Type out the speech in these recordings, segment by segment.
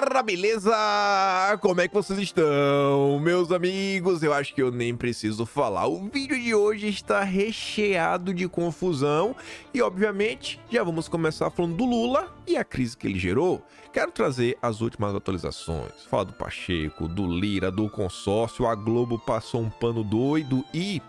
galera, beleza? Como é que vocês estão, meus amigos? Eu acho que eu nem preciso falar. O vídeo de hoje está recheado de confusão e, obviamente, já vamos começar falando do Lula e a crise que ele gerou. Quero trazer as últimas atualizações. Fala do Pacheco, do Lira, do consórcio. A Globo passou um pano doido e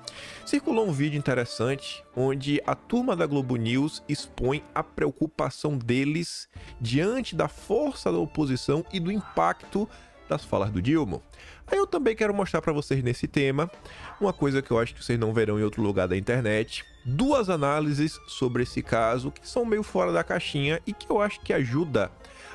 circulou um vídeo interessante onde a turma da Globo News expõe a preocupação deles diante da força da oposição e do impacto das falas do Dilma. Aí eu também quero mostrar para vocês nesse tema uma coisa que eu acho que vocês não verão em outro lugar da internet, duas análises sobre esse caso que são meio fora da caixinha e que eu acho que ajuda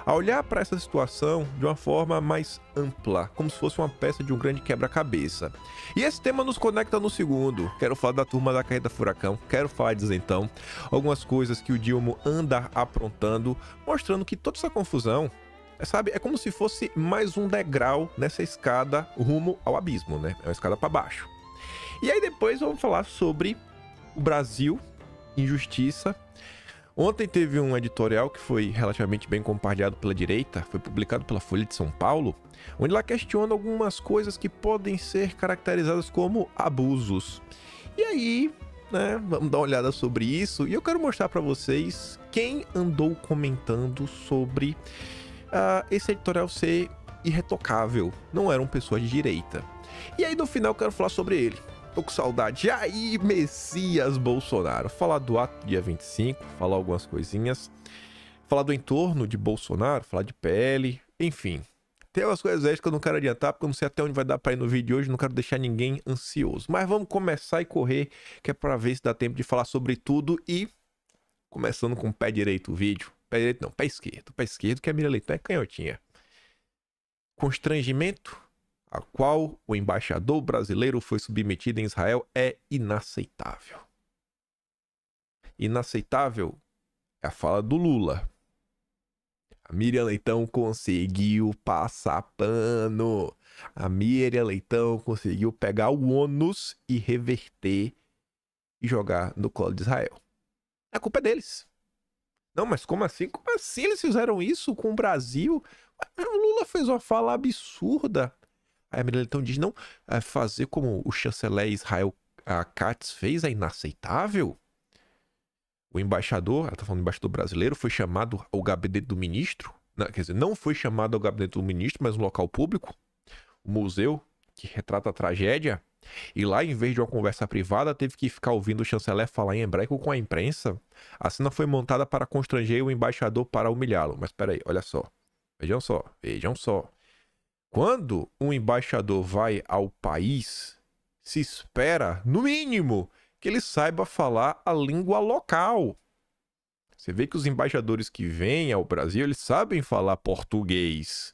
a olhar para essa situação de uma forma mais ampla, como se fosse uma peça de um grande quebra-cabeça. E esse tema nos conecta no segundo. Quero falar da turma da carreta Furacão, quero falar de então, algumas coisas que o Dilma anda aprontando, mostrando que toda essa confusão é, sabe? É como se fosse mais um degrau nessa escada rumo ao abismo, né? É uma escada para baixo. E aí depois vamos falar sobre o Brasil, injustiça Ontem teve um editorial que foi relativamente bem compartilhado pela direita, foi publicado pela Folha de São Paulo, onde ela questiona algumas coisas que podem ser caracterizadas como abusos. E aí, né, vamos dar uma olhada sobre isso e eu quero mostrar para vocês quem andou comentando sobre uh, esse editorial ser irretocável, não eram pessoas de direita. E aí no final eu quero falar sobre ele. Tô com saudade. E aí, Messias Bolsonaro? Falar do ato dia 25, falar algumas coisinhas. Falar do entorno de Bolsonaro, falar de pele enfim. Tem umas coisas aí que eu não quero adiantar, porque eu não sei até onde vai dar para ir no vídeo hoje, não quero deixar ninguém ansioso. Mas vamos começar e correr, que é para ver se dá tempo de falar sobre tudo e começando com o pé direito o vídeo. Pé direito não, pé esquerdo. Pé esquerdo que a mira Leitão é canhotinha. Constrangimento a qual o embaixador brasileiro foi submetido em Israel é inaceitável. Inaceitável é a fala do Lula. A Miriam Leitão conseguiu passar pano. A Miriam Leitão conseguiu pegar o ônus e reverter e jogar no colo de Israel. A culpa é deles. Não, mas como assim? Como assim eles fizeram isso com o Brasil? Ah, o Lula fez uma fala absurda a Emily então diz, não, é fazer como o chanceler Israel a ah, Katz fez é inaceitável. O embaixador, ela está falando do embaixador brasileiro, foi chamado ao gabinete do ministro, não, né, quer dizer, não foi chamado ao gabinete do ministro, mas um local público, o museu que retrata a tragédia, e lá, em vez de uma conversa privada, teve que ficar ouvindo o chanceler falar em hebraico com a imprensa. A cena foi montada para constranger o embaixador para humilhá-lo. Mas peraí, olha só. Vejam só, vejam só. Quando um embaixador vai ao país, se espera, no mínimo, que ele saiba falar a língua local. Você vê que os embaixadores que vêm ao Brasil, eles sabem falar português.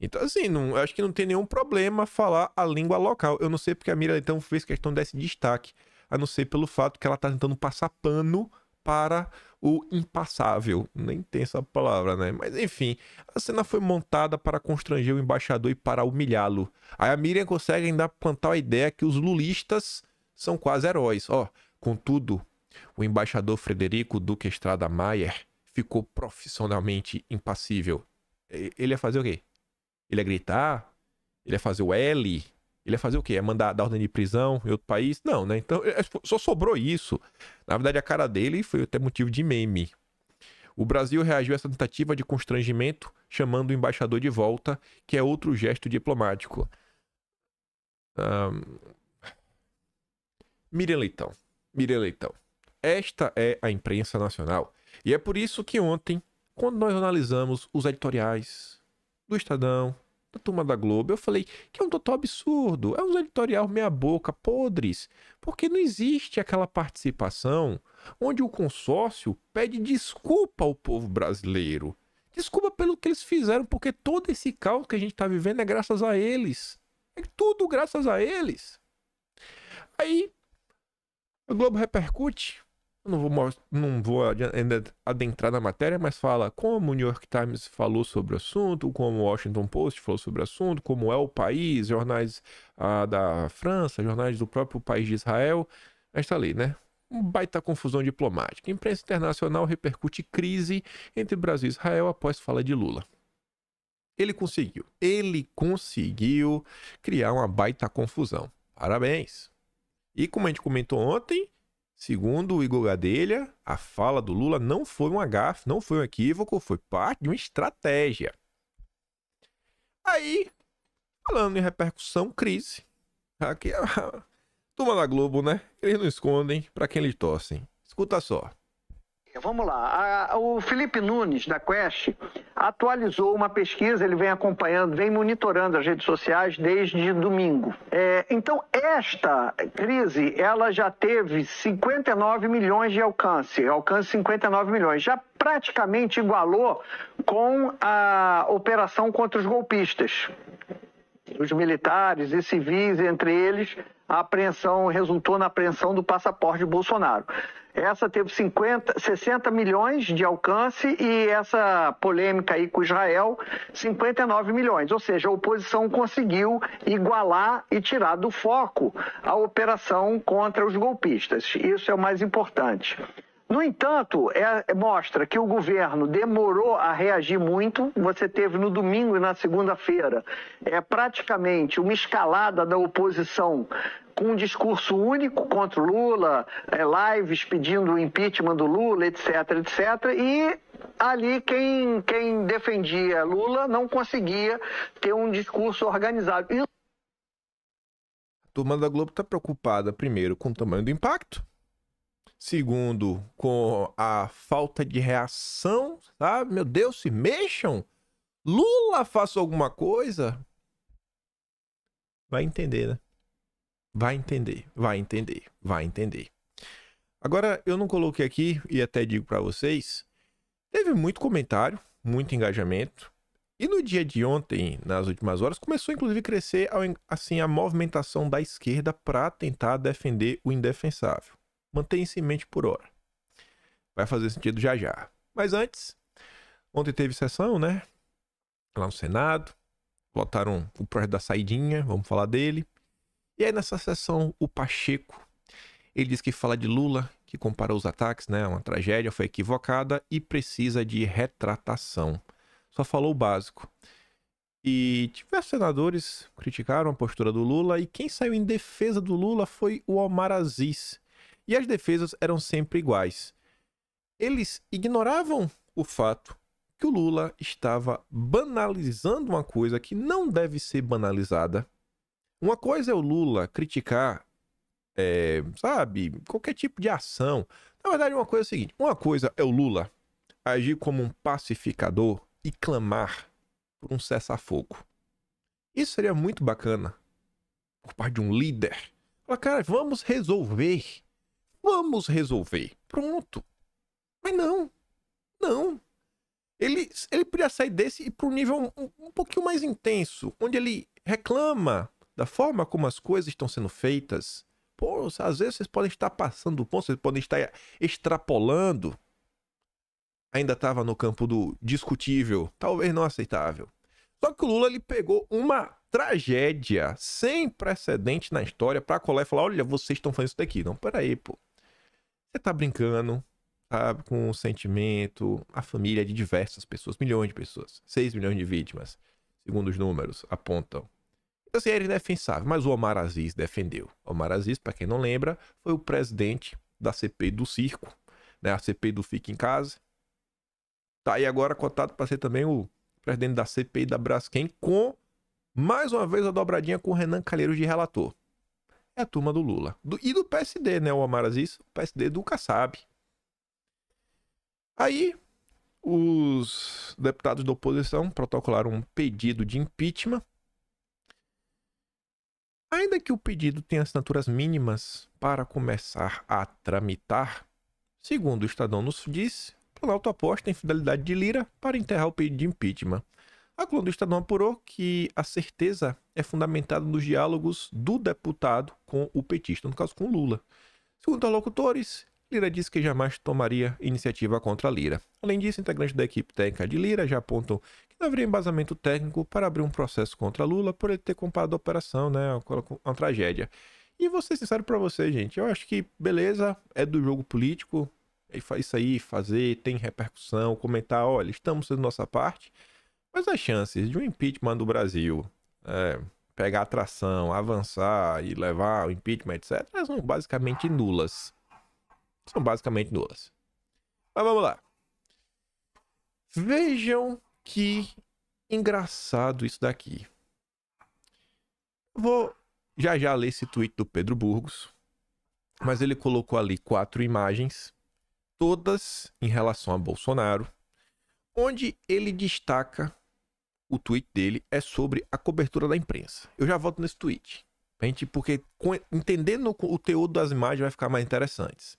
Então, assim, não, eu acho que não tem nenhum problema falar a língua local. Eu não sei porque a Mira, então, fez questão desse destaque. A não ser pelo fato que ela está tentando passar pano para o impassável. Nem tem essa palavra, né? Mas enfim, a cena foi montada para constranger o embaixador e para humilhá-lo. Aí a Miriam consegue ainda plantar a ideia que os lulistas são quase heróis. Ó, oh, contudo, o embaixador Frederico Duque Estrada Maier ficou profissionalmente impassível. Ele ia fazer o quê? Ele ia gritar? Ele ia fazer o L? Ele ia fazer o quê? É mandar dar ordem de prisão em outro país? Não, né? Então, é, é, tipo, só sobrou isso. Na verdade, a cara dele foi até motivo de meme. O Brasil reagiu a essa tentativa de constrangimento, chamando o embaixador de volta, que é outro gesto diplomático. Um... Miriam Leitão. Miriam Leitão. Esta é a imprensa nacional. E é por isso que ontem, quando nós analisamos os editoriais do Estadão, da turma da Globo, eu falei que é um total absurdo, é um editorial meia-boca, podres, porque não existe aquela participação onde o consórcio pede desculpa ao povo brasileiro. Desculpa pelo que eles fizeram, porque todo esse caos que a gente está vivendo é graças a eles. É tudo graças a eles. Aí, a Globo repercute, eu não vou, não vou ainda adentrar na matéria, mas fala como o New York Times falou sobre o assunto, como o Washington Post falou sobre o assunto, como é o país, jornais ah, da França, jornais do próprio país de Israel. Mas está ali, né? Um baita confusão diplomática. Imprensa internacional repercute crise entre Brasil e Israel após fala de Lula. Ele conseguiu. Ele conseguiu criar uma baita confusão. Parabéns. E como a gente comentou ontem, Segundo o Igor Gadelha, a fala do Lula não foi um agafe, não foi um equívoco, foi parte de uma estratégia. Aí, falando em repercussão, crise. Aqui, é a turma da Globo, né? Eles não escondem para quem eles torcem. Escuta só. Vamos lá. A, o Felipe Nunes, da Quest, atualizou uma pesquisa, ele vem acompanhando, vem monitorando as redes sociais desde domingo. É, então, esta crise, ela já teve 59 milhões de alcance, alcance 59 milhões. Já praticamente igualou com a operação contra os golpistas. Os militares e civis, entre eles, a apreensão resultou na apreensão do passaporte de Bolsonaro. Essa teve 50, 60 milhões de alcance e essa polêmica aí com Israel, 59 milhões. Ou seja, a oposição conseguiu igualar e tirar do foco a operação contra os golpistas. Isso é o mais importante. No entanto, é, mostra que o governo demorou a reagir muito. Você teve no domingo e na segunda-feira é, praticamente uma escalada da oposição com um discurso único contra o Lula, é, lives pedindo o impeachment do Lula, etc, etc. E ali quem, quem defendia Lula não conseguia ter um discurso organizado. E... A turma da Globo está preocupada, primeiro, com o tamanho do impacto. Segundo, com a falta de reação, sabe? Meu Deus, se mexam! Lula faça alguma coisa. Vai entender, né? Vai entender, vai entender, vai entender. Agora, eu não coloquei aqui e até digo para vocês, teve muito comentário, muito engajamento. E no dia de ontem, nas últimas horas, começou inclusive a crescer assim a movimentação da esquerda para tentar defender o indefensável. Mantenha isso em mente por hora. Vai fazer sentido já já. Mas antes, ontem teve sessão, né? Lá no Senado, votaram o projeto da saidinha, vamos falar dele. E aí nessa sessão, o Pacheco, ele diz que fala de Lula, que comparou os ataques, né, uma tragédia, foi equivocada e precisa de retratação. Só falou o básico. E diversos senadores criticaram a postura do Lula e quem saiu em defesa do Lula foi o Omar Aziz. E as defesas eram sempre iguais. Eles ignoravam o fato que o Lula estava banalizando uma coisa que não deve ser banalizada uma coisa é o Lula criticar, é, sabe, qualquer tipo de ação. Na verdade, uma coisa é o seguinte: uma coisa é o Lula agir como um pacificador e clamar por um cessar-fogo. Isso seria muito bacana por parte de um líder. Falar, cara, vamos resolver. Vamos resolver. Pronto. Mas não. Não. Ele, ele podia sair desse e para um nível um, um pouquinho mais intenso, onde ele reclama da forma como as coisas estão sendo feitas, pô, às vezes vocês podem estar passando do ponto, vocês podem estar extrapolando. Ainda estava no campo do discutível, talvez não aceitável. Só que o Lula ele pegou uma tragédia sem precedente na história para colar e falar: olha, vocês estão fazendo isso daqui. Não, peraí, pô. Você tá brincando, sabe? Tá, com o sentimento, a família é de diversas pessoas, milhões de pessoas, 6 milhões de vítimas, segundo os números apontam assim, é indefensável, mas o Omar Aziz defendeu. O Omar Aziz, para quem não lembra, foi o presidente da CPI do circo, né? A CPI do Fica em Casa. Tá aí agora cotado para ser também o presidente da CPI da Braskem com mais uma vez a dobradinha com o Renan Calheiros de relator. É a turma do Lula. Do, e do PSD, né, o Omar Aziz? O PSD do Kassab. Aí, os deputados da oposição protocolaram um pedido de impeachment Ainda que o pedido tenha assinaturas mínimas para começar a tramitar, segundo o Estadão nos diz, Planalto aposta em fidelidade de Lira para enterrar o pedido de impeachment. A coluna do Estadão apurou que a certeza é fundamentada nos diálogos do deputado com o petista, no caso com Lula. Segundo interlocutores, Lira disse que jamais tomaria iniciativa contra Lira. Além disso, integrantes da equipe técnica de Lira já apontam que não haveria embasamento técnico para abrir um processo contra Lula por ele ter comparado a operação, né, com uma tragédia. E vou ser sincero para você, gente, eu acho que beleza, é do jogo político, isso aí, fazer, tem repercussão, comentar, olha, estamos fazendo nossa parte, mas as chances de um impeachment do Brasil é, pegar atração, avançar e levar o impeachment, etc., são basicamente nulas. São basicamente duas. Mas vamos lá. Vejam que engraçado isso daqui. Vou já já ler esse tweet do Pedro Burgos, mas ele colocou ali quatro imagens, todas em relação a Bolsonaro, onde ele destaca o tweet dele é sobre a cobertura da imprensa. Eu já volto nesse tweet, gente, porque entendendo o teor das imagens vai ficar mais interessantes.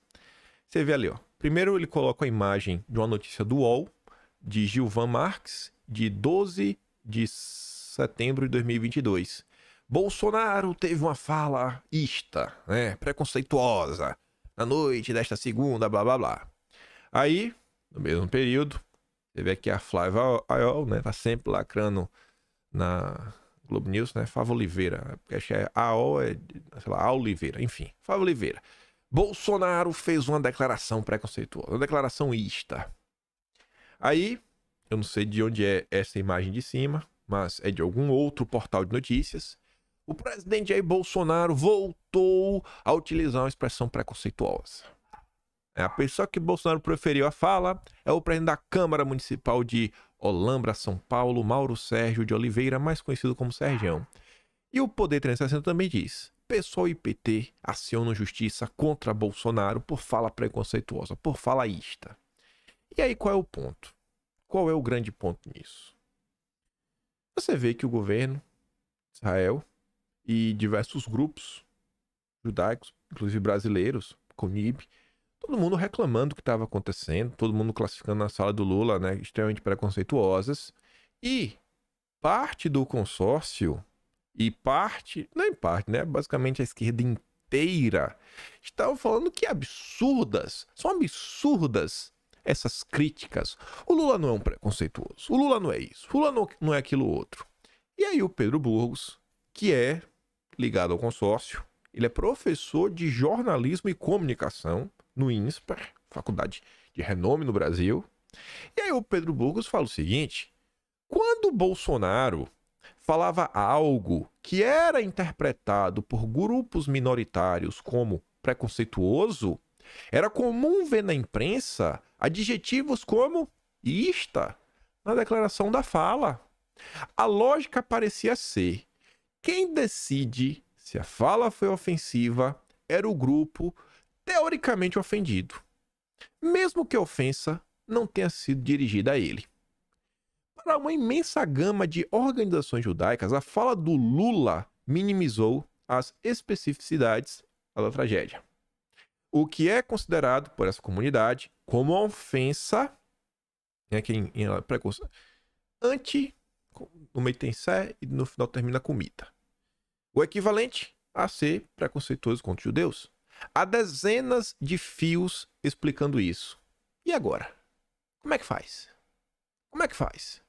Você vê ali, ó. Primeiro ele coloca a imagem de uma notícia do UOL, de Gilvan Marx, de 12 de setembro de 2022. Bolsonaro teve uma fala ista, né, preconceituosa, na noite desta segunda, blá blá blá. Aí, no mesmo período, você vê aqui a Flávia Ayol, né, tá sempre lacrando na Globo News, né, Fava Oliveira, né, porque acho que é AO, é, sei lá, a Oliveira, enfim, Fava Oliveira. Bolsonaro fez uma declaração preconceituosa, uma declaração ista. Aí, eu não sei de onde é essa imagem de cima, mas é de algum outro portal de notícias. O presidente Jair Bolsonaro voltou a utilizar uma expressão preconceituosa. É, a pessoa que Bolsonaro preferiu a fala é o presidente da Câmara Municipal de Olambra, São Paulo, Mauro Sérgio de Oliveira, mais conhecido como Sergião. E o Poder 360 também diz: PSOL e PT acionam justiça contra Bolsonaro por fala preconceituosa, por falaísta. E aí qual é o ponto? Qual é o grande ponto nisso? Você vê que o governo, Israel e diversos grupos judaicos, inclusive brasileiros, CONIB, todo mundo reclamando do que estava acontecendo, todo mundo classificando a sala do Lula, né, extremamente preconceituosas, e parte do consórcio e parte, não é em parte, né? Basicamente a esquerda inteira estavam falando que absurdas, são absurdas essas críticas. O Lula não é um preconceituoso, o Lula não é isso, o Lula não, não é aquilo outro. E aí o Pedro Burgos, que é ligado ao consórcio, ele é professor de jornalismo e comunicação no INSPER, faculdade de renome no Brasil. E aí o Pedro Burgos fala o seguinte: quando o Bolsonaro falava algo que era interpretado por grupos minoritários como preconceituoso, era comum ver na imprensa adjetivos como ista na declaração da fala. A lógica parecia ser: quem decide se a fala foi ofensiva era o grupo teoricamente ofendido, mesmo que a ofensa não tenha sido dirigida a ele. Para uma imensa gama de organizações judaicas, a fala do Lula minimizou as especificidades da tragédia, o que é considerado por essa comunidade como uma ofensa né, que em, em, é anti no meio tem sé e no final termina comida. O equivalente a ser preconceituoso contra os judeus. Há dezenas de fios explicando isso. E agora? Como é que faz? Como é que faz?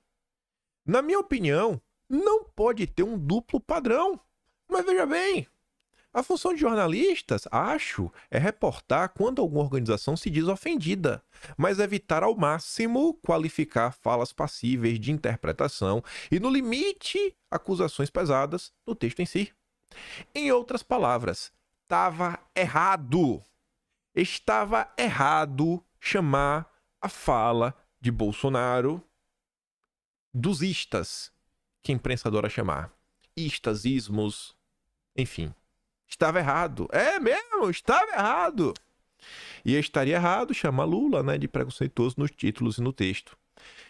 Na minha opinião, não pode ter um duplo padrão. Mas veja bem, a função de jornalistas, acho, é reportar quando alguma organização se diz ofendida, mas evitar ao máximo qualificar falas passíveis de interpretação e, no limite, acusações pesadas no texto em si. Em outras palavras, estava errado. Estava errado chamar a fala de Bolsonaro dos istas, que a imprensa adora chamar. Istas, ismos, enfim. Estava errado. É mesmo, estava errado. E estaria errado chamar Lula né, de preconceituoso nos títulos e no texto.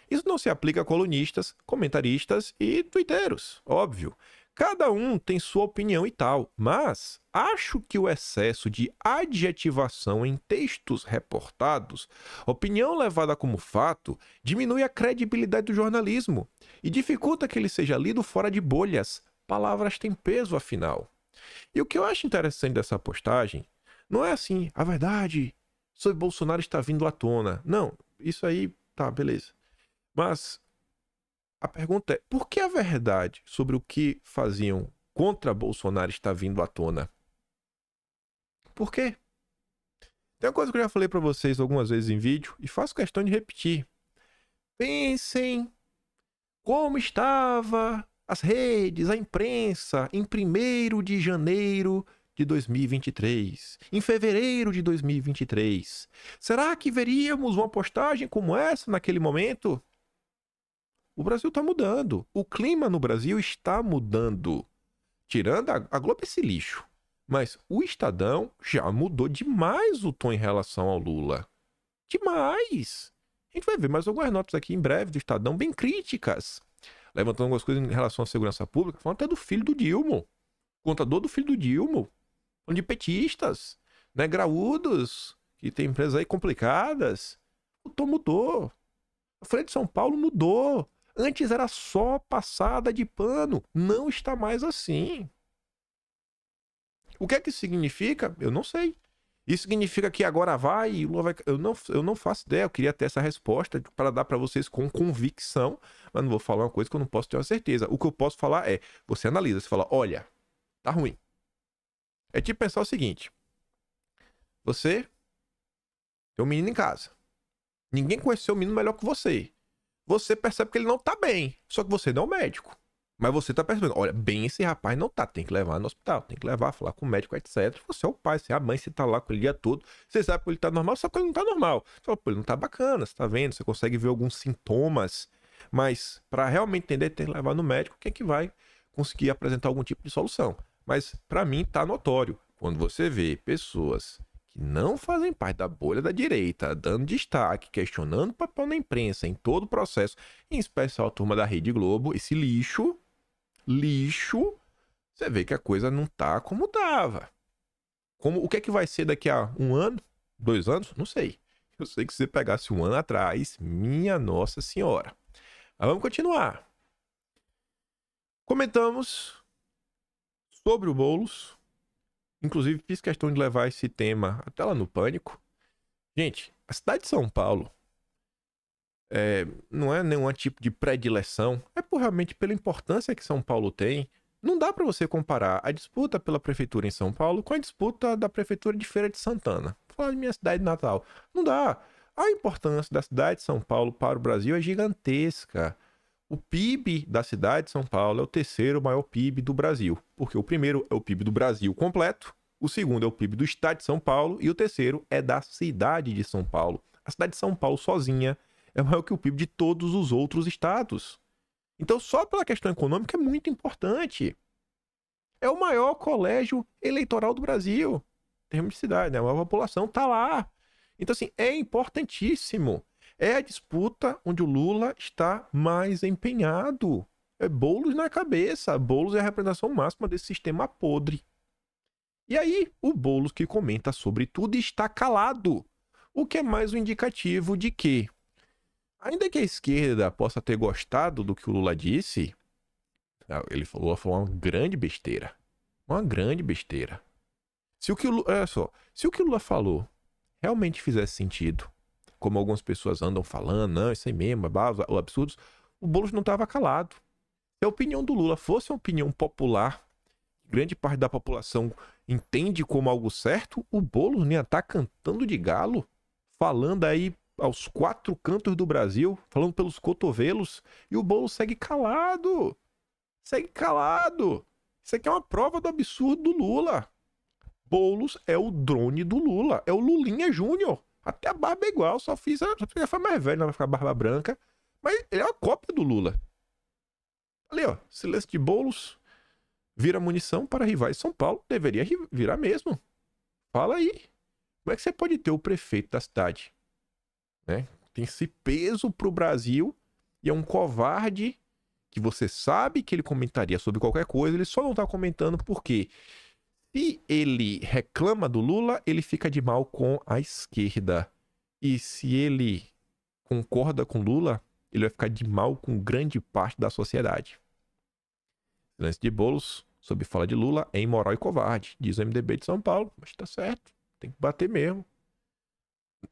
Isso não se aplica a colunistas, comentaristas e twitteiros, óbvio. Cada um tem sua opinião e tal, mas acho que o excesso de adjetivação em textos reportados, opinião levada como fato, diminui a credibilidade do jornalismo e dificulta que ele seja lido fora de bolhas. Palavras têm peso, afinal. E o que eu acho interessante dessa postagem não é assim, a verdade sobre Bolsonaro está vindo à tona. Não, isso aí tá, beleza. Mas a pergunta é: por que a verdade sobre o que faziam contra Bolsonaro está vindo à tona? Por quê? Tem uma coisa que eu já falei para vocês algumas vezes em vídeo e faço questão de repetir. Pensem como estava as redes, a imprensa em 1 de janeiro de 2023, em fevereiro de 2023. Será que veríamos uma postagem como essa naquele momento? O Brasil está mudando. O clima no Brasil está mudando. Tirando a, a Globo é esse lixo. Mas o Estadão já mudou demais o tom em relação ao Lula. Demais! A gente vai ver mais algumas notas aqui em breve do Estadão, bem críticas. Levantando algumas coisas em relação à segurança pública, falando até do filho do Dilma. Contador do filho do Dilma. Falando de petistas, né? Graúdos, que tem empresas aí complicadas. O tom mudou. A frente de São Paulo mudou. Antes era só passada de pano, não está mais assim. O que é que isso significa? Eu não sei. Isso significa que agora vai e Lula vai. Eu não, eu não faço ideia. Eu queria ter essa resposta para dar para vocês com convicção, mas não vou falar uma coisa que eu não posso ter uma certeza. O que eu posso falar é: você analisa, você fala, olha, tá ruim. É tipo pensar o seguinte: você tem um menino em casa. Ninguém conheceu o menino melhor que você você percebe que ele não tá bem. Só que você não é um médico. Mas você tá percebendo, olha, bem esse rapaz não tá, tem que levar no hospital, tem que levar, falar com o médico, etc. Você é o pai, você é a mãe, você tá lá com ele o dia todo, você sabe que ele tá normal, só que ele não tá normal. Você fala, pô, ele não tá bacana, você tá vendo, você consegue ver alguns sintomas, mas para realmente entender, tem que levar no médico, quem é que vai conseguir apresentar algum tipo de solução. Mas para mim tá notório, quando você vê pessoas que não fazem parte da bolha da direita, dando destaque, questionando o papel da imprensa em todo o processo, em especial a turma da Rede Globo, esse lixo, lixo, você vê que a coisa não tá como tava. Como, o que é que vai ser daqui a um ano, dois anos? Não sei. Eu sei que se você pegasse um ano atrás, minha Nossa Senhora. Mas vamos continuar. Comentamos sobre o Boulos, Inclusive, fiz questão de levar esse tema até lá no Pânico. Gente, a cidade de São Paulo é, não é nenhum tipo de predileção, é por, realmente pela importância que São Paulo tem. Não dá para você comparar a disputa pela prefeitura em São Paulo com a disputa da prefeitura de Feira de Santana. Vou falar de minha cidade natal. Não dá. A importância da cidade de São Paulo para o Brasil é gigantesca. O PIB da cidade de São Paulo é o terceiro maior PIB do Brasil, porque o primeiro é o PIB do Brasil completo, o segundo é o PIB do estado de São Paulo e o terceiro é da cidade de São Paulo. A cidade de São Paulo sozinha é maior que o PIB de todos os outros estados. Então, só pela questão econômica é muito importante. É o maior colégio eleitoral do Brasil, em termos de cidade, né? A maior população está lá. Então, assim, é importantíssimo. É a disputa onde o Lula está mais empenhado. É bolos na cabeça. Bolos é a representação máxima desse sistema podre. E aí, o Boulos que comenta sobre tudo está calado, o que é mais um indicativo de que, ainda que a esquerda possa ter gostado do que o Lula disse, ah, ele falou foi uma grande besteira. Uma grande besteira. Se o que o Lula, olha só, se o que o Lula falou realmente fizesse sentido, como algumas pessoas andam falando, não, isso aí mesmo, é absurdos, o Boulos não estava calado. Se é a opinião do Lula fosse uma opinião popular, grande parte da população entende como algo certo, o Boulos nem está cantando de galo, falando aí aos quatro cantos do Brasil, falando pelos cotovelos, e o Boulos segue calado. Segue calado. Isso aqui é uma prova do absurdo do Lula. Boulos é o drone do Lula, é o Lulinha Júnior. Até a barba é igual, só fiz a. Só foi mais velho, não vai ficar barba branca. Mas ele é uma cópia do Lula. Ali, ó. Silêncio de bolos vira munição para rivais São Paulo. Deveria virar mesmo. Fala aí. Como é que você pode ter o prefeito da cidade? Né? Tem esse peso pro Brasil e é um covarde que você sabe que ele comentaria sobre qualquer coisa, ele só não tá comentando porque quê? Se ele reclama do Lula, ele fica de mal com a esquerda. E se ele concorda com Lula, ele vai ficar de mal com grande parte da sociedade. Silêncio de bolos sob fala de Lula é imoral e covarde, diz o MDB de São Paulo. Mas tá certo, tem que bater mesmo.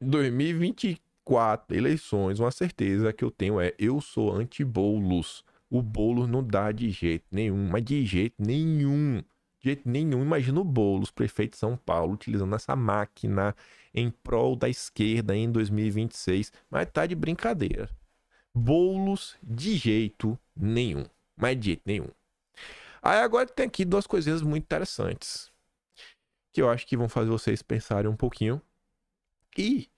2024, eleições, uma certeza que eu tenho é eu sou anti-bolos. O bolo não dá de jeito nenhum, mas de jeito nenhum. De jeito nenhum. Imagina o Boulos, prefeito de São Paulo, utilizando essa máquina em prol da esquerda em 2026. Mas tá de brincadeira. Boulos, de jeito nenhum. Mas de jeito nenhum. Aí agora tem aqui duas coisinhas muito interessantes. Que eu acho que vão fazer vocês pensarem um pouquinho. E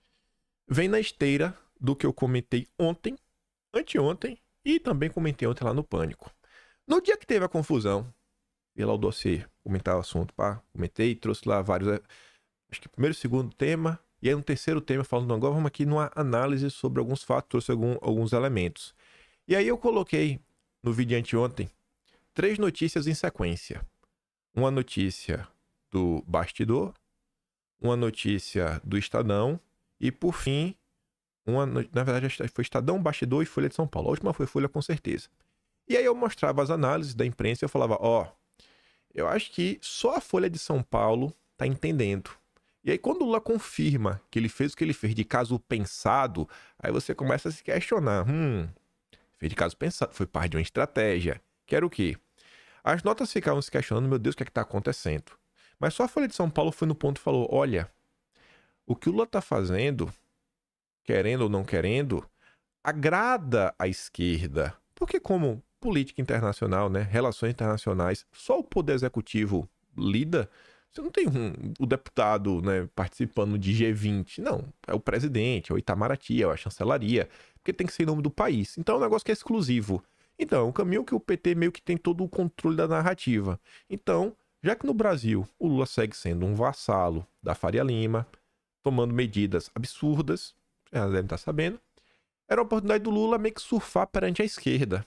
vem na esteira do que eu comentei ontem, anteontem, e também comentei ontem lá no Pânico. No dia que teve a confusão pela lá comentar o assunto, pá, comentei, trouxe lá vários, eh, acho que primeiro e segundo tema, e aí no terceiro tema, falando, agora vamos aqui numa análise sobre alguns fatos, trouxe algum, alguns elementos. E aí eu coloquei no vídeo de anteontem três notícias em sequência. Uma notícia do bastidor, uma notícia do Estadão e, por fim, uma, na verdade, foi Estadão, Bastidor e Folha de São Paulo. A última foi Folha, com certeza. E aí eu mostrava as análises da imprensa e eu falava, ó, oh, eu acho que só a Folha de São Paulo está entendendo. E aí, quando o Lula confirma que ele fez o que ele fez de caso pensado, aí você começa a se questionar: hum, fez de caso pensado, foi parte de uma estratégia. era o quê? As notas ficavam se questionando: meu Deus, o que é está acontecendo? Mas só a Folha de São Paulo foi no ponto e falou: olha, o que o Lula está fazendo, querendo ou não querendo, agrada a esquerda. Porque, como política internacional, né, relações internacionais, só o poder executivo lida. Você não tem um, o deputado né, participando de G20, não. É o presidente, é o Itamaraty, é a chancelaria, porque tem que ser em nome do país. Então é um negócio que é exclusivo. Então, é um caminho que o PT meio que tem todo o controle da narrativa. Então, já que no Brasil o Lula segue sendo um vassalo da Faria Lima, tomando medidas absurdas, ela devem estar sabendo, era a oportunidade do Lula meio que surfar perante a esquerda.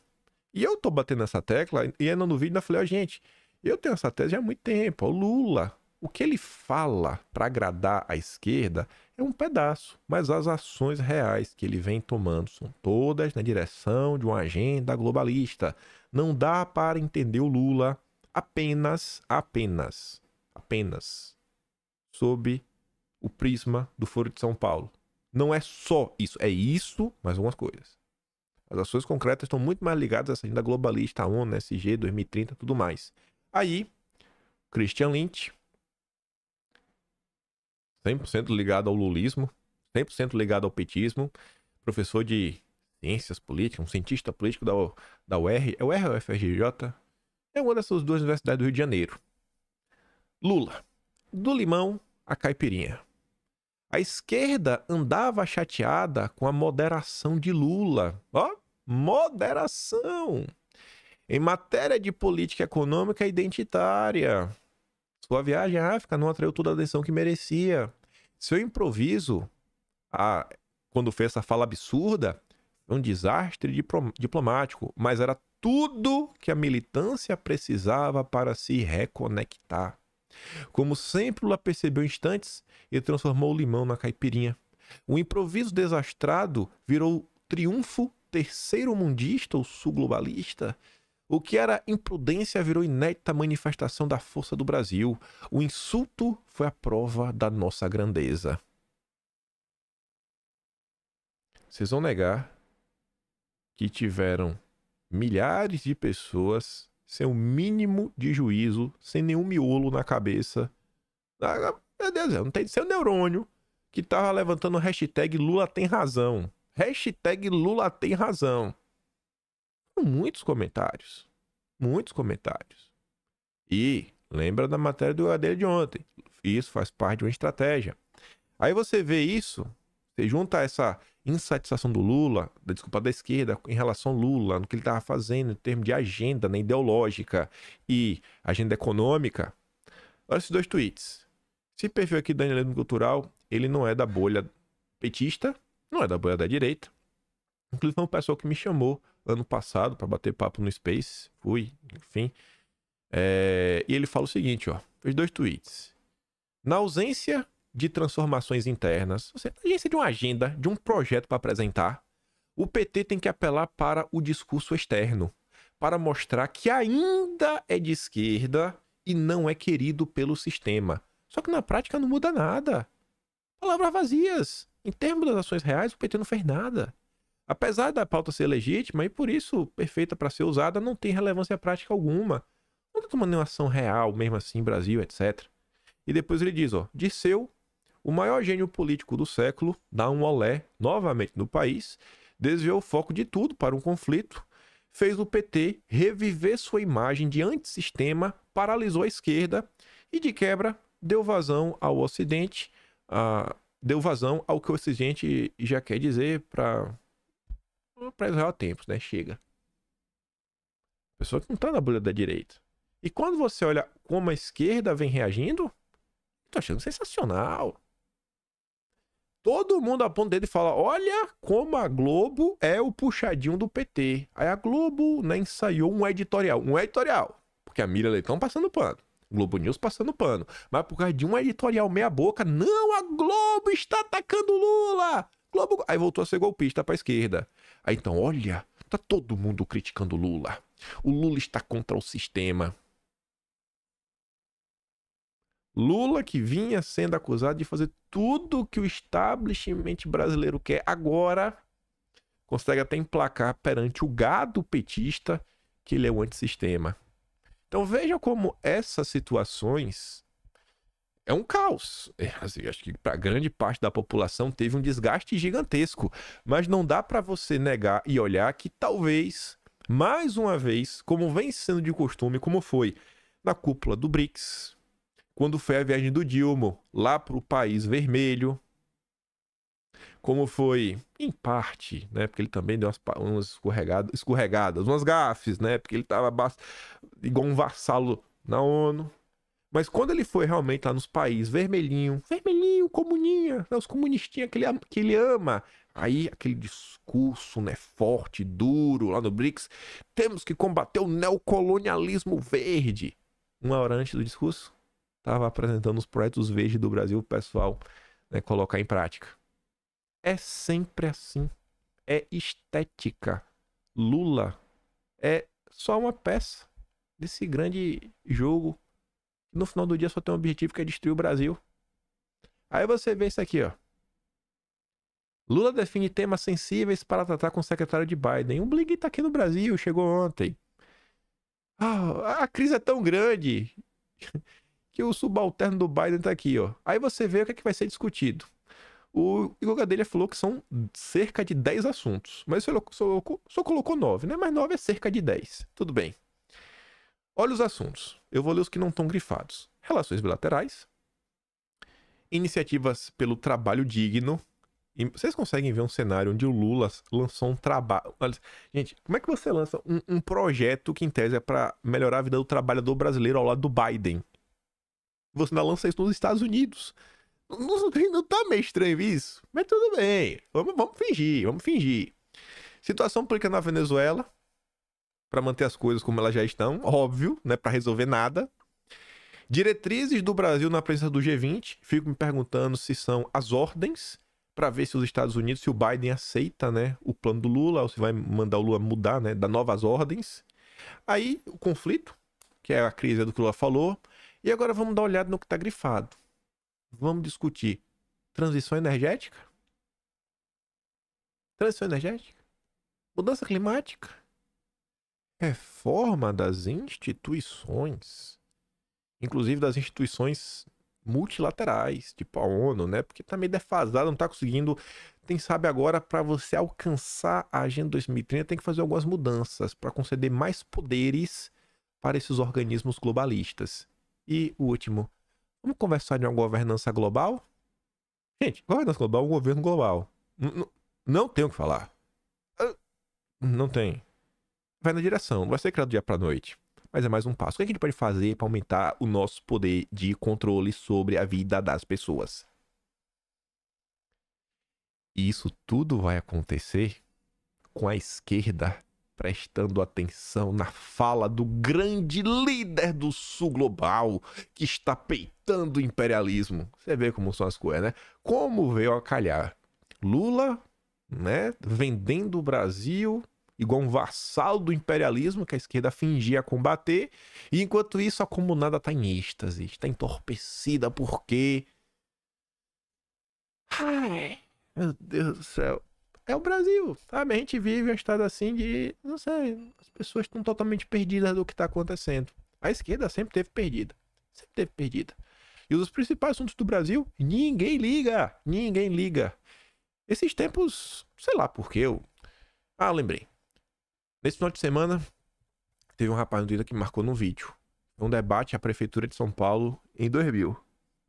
E eu tô batendo essa tecla, e andando é no vídeo, eu falei, ó, oh, gente, eu tenho essa tese há muito tempo. O Lula, o que ele fala para agradar a esquerda é um pedaço, mas as ações reais que ele vem tomando são todas na direção de uma agenda globalista. Não dá para entender o Lula apenas, apenas, apenas sob o prisma do Foro de São Paulo. Não é só isso, é isso mais algumas coisas. As ações concretas estão muito mais ligadas a essa agenda globalista, a ONU, SG 2030, tudo mais. Aí, Christian Lynch, 100% ligado ao lulismo, 100% ligado ao petismo, professor de ciências políticas, um cientista político da, da UR, é UR ou FRJ? É uma dessas duas universidades do Rio de Janeiro. Lula, do limão à caipirinha. A esquerda andava chateada com a moderação de Lula. Ó, moderação. Em matéria de política econômica identitária, sua viagem à África não atraiu toda a atenção que merecia. Seu improviso, a, quando fez essa fala absurda, foi um desastre diplomático, mas era tudo que a militância precisava para se reconectar. Como sempre, Lula percebeu instantes e transformou o limão na caipirinha. O improviso desastrado virou triunfo terceiro mundista ou sul-globalista, o que era imprudência virou inédita manifestação da força do Brasil. O insulto foi a prova da nossa grandeza. Vocês vão negar que tiveram milhares de pessoas sem o mínimo de juízo, sem nenhum miolo na cabeça. Ah, meu Deus, não tem seu neurônio que tava levantando hashtag Lula tem razão. Hashtag Lula tem razão. Muitos comentários. Muitos comentários. E lembra da matéria do AD de ontem. Isso faz parte de uma estratégia. Aí você vê isso, você junta essa insatisfação do Lula, da desculpa da esquerda em relação ao Lula, no que ele estava fazendo em termos de agenda né, ideológica e agenda econômica. Olha esses dois tweets. Esse perfil aqui da Cultural, ele não é da bolha petista, não é da boia da direita. Inclusive foi uma pessoa que me chamou ano passado para bater papo no Space. Fui, enfim. É, e ele fala o seguinte, ó. Fez dois tweets. Na ausência de transformações internas, ou seja, na ausência de uma agenda, de um projeto para apresentar, o PT tem que apelar para o discurso externo, para mostrar que ainda é de esquerda e não é querido pelo sistema. Só que na prática não muda nada. Palavras vazias. Em termos das ações reais, o PT não fez nada. Apesar da pauta ser legítima e por isso perfeita para ser usada, não tem relevância prática alguma. Não está tomando nenhuma ação real, mesmo assim, Brasil, etc. E depois ele diz, ó, Disseu, o maior gênio político do século, dá um olé novamente no país, desviou o foco de tudo para um conflito, fez o PT reviver sua imagem de antissistema, paralisou a esquerda e, de quebra, deu vazão ao Ocidente, a, deu vazão ao que essa gente já quer dizer para para Israel tempos, né? Chega. Pessoa que não tá na bolha da direita. E quando você olha como a esquerda vem reagindo, tô achando sensacional. Todo mundo aponta dele e fala: olha como a Globo é o puxadinho do PT. Aí a Globo né, ensaiou um editorial. Um editorial. Porque a Mira Leitão passando pano. Globo News passando pano. Mas por causa de um editorial meia-boca, não, a Globo está atacando Lula! Globo. Aí voltou a ser golpista para a esquerda. Aí então, olha, tá todo mundo criticando Lula. O Lula está contra o sistema. Lula que vinha sendo acusado de fazer tudo que o establishment brasileiro quer, agora consegue até emplacar perante o gado petista que ele é o antissistema. Então veja como essas situações é um caos. É, assim, acho que para grande parte da população teve um desgaste gigantesco, mas não dá para você negar e olhar que talvez mais uma vez, como vem sendo de costume, como foi na cúpula do BRICS, quando foi a viagem do Dilma lá para o país vermelho, como foi, em parte, né? Porque ele também deu umas, umas escorregadas, escorregadas, umas gafes, né? Porque ele estava igual um vassalo na ONU. Mas quando ele foi realmente lá nos países, vermelhinho, vermelhinho, comuninha, né? os comunistinhos que ele, ama, que ele ama, Aí aquele discurso, né, forte, duro lá no BRICS, temos que combater o neocolonialismo verde. Uma hora antes do discurso, estava apresentando os projetos verdes do Brasil, pessoal né, colocar em prática. É sempre assim. É estética. Lula é só uma peça desse grande jogo. No final do dia só tem um objetivo que é destruir o Brasil. Aí você vê isso aqui, ó. Lula define temas sensíveis para tratar com o secretário de Biden. Um bling tá aqui no Brasil, chegou ontem. Ah, a crise é tão grande que o subalterno do Biden tá aqui, ó. Aí você vê o que, é que vai ser discutido. O Igor Gadelha falou que são cerca de 10 assuntos, mas só, só, só colocou 9, né? Mas 9 é cerca de 10. Tudo bem. Olha os assuntos. Eu vou ler os que não estão grifados: relações bilaterais, iniciativas pelo trabalho digno. E vocês conseguem ver um cenário onde o Lula lançou um trabalho. Gente, como é que você lança um, um projeto que, em tese, é para melhorar a vida do trabalhador brasileiro ao lado do Biden? Você ainda lança isso nos Estados Unidos. Não, não tá meio estranho isso? Mas tudo bem. Vamos, vamos fingir, vamos fingir. Situação pública na Venezuela para manter as coisas como elas já estão, óbvio, né, para resolver nada. Diretrizes do Brasil na presença do G20, fico me perguntando se são as ordens para ver se os Estados Unidos, se o Biden aceita, né, o plano do Lula ou se vai mandar o Lula mudar, né, dar novas ordens. Aí o conflito, que é a crise do que o Lula falou, e agora vamos dar uma olhada no que está grifado vamos discutir transição energética, transição energética, mudança climática, reforma das instituições, inclusive das instituições multilaterais, tipo a ONU, né? Porque tá meio defasado, não tá conseguindo. Quem sabe agora para você alcançar a Agenda 2030 tem que fazer algumas mudanças para conceder mais poderes para esses organismos globalistas. E o último, Vamos conversar de uma governança global? Gente, governança global é um governo global. não tem o que falar. Ah, não tem. Vai na direção, não vai ser criado dia para noite. Mas é mais um passo. O que a gente pode fazer para aumentar o nosso poder de controle sobre a vida das pessoas? E isso tudo vai acontecer com a esquerda prestando atenção na fala do grande líder do sul global que está peitando o imperialismo. Você vê como são as coisas, né? Como veio a calhar. Lula, né, vendendo o Brasil igual um vassalo do imperialismo que a esquerda fingia combater, e enquanto isso a comunada está em êxtase, está entorpecida porque Ai, meu Deus do céu é o Brasil, sabe? A gente vive um estado assim de, não sei, as pessoas estão totalmente perdidas do que está acontecendo. A esquerda sempre teve perdida, sempre teve perdida. E os principais assuntos do Brasil, ninguém liga, ninguém liga. Esses tempos, sei lá por que eu. Ah, lembrei. Nesse final de semana, teve um rapaz no Twitter que marcou num vídeo. Um debate à Prefeitura de São Paulo em 2000.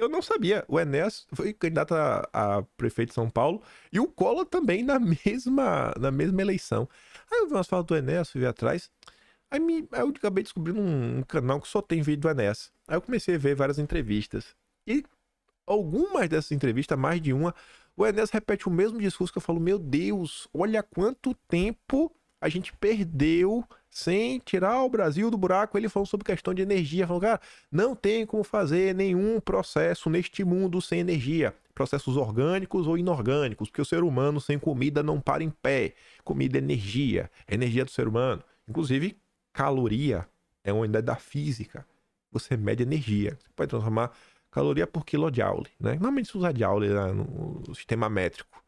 Eu não sabia. O Enéas foi candidato a, a, prefeito de São Paulo e o Collor também na mesma, na mesma eleição. Aí eu vi umas falas do Enéas, fui atrás. Aí, me, aí eu acabei descobrindo um, um, canal que só tem vídeo do Enéas. Aí eu comecei a ver várias entrevistas. E algumas dessas entrevistas, mais de uma, o Enéas repete o mesmo discurso que eu falo: Meu Deus, olha quanto tempo a gente perdeu sem tirar o Brasil do buraco, ele falou sobre questão de energia. Falou, cara, não tem como fazer nenhum processo neste mundo sem energia. Processos orgânicos ou inorgânicos, porque o ser humano sem comida não para em pé. Comida é energia, é energia do ser humano. Inclusive, caloria é uma unidade da física. Você mede energia. Você pode transformar caloria por quilojoule, né? Normalmente se usa joule né, no sistema métrico.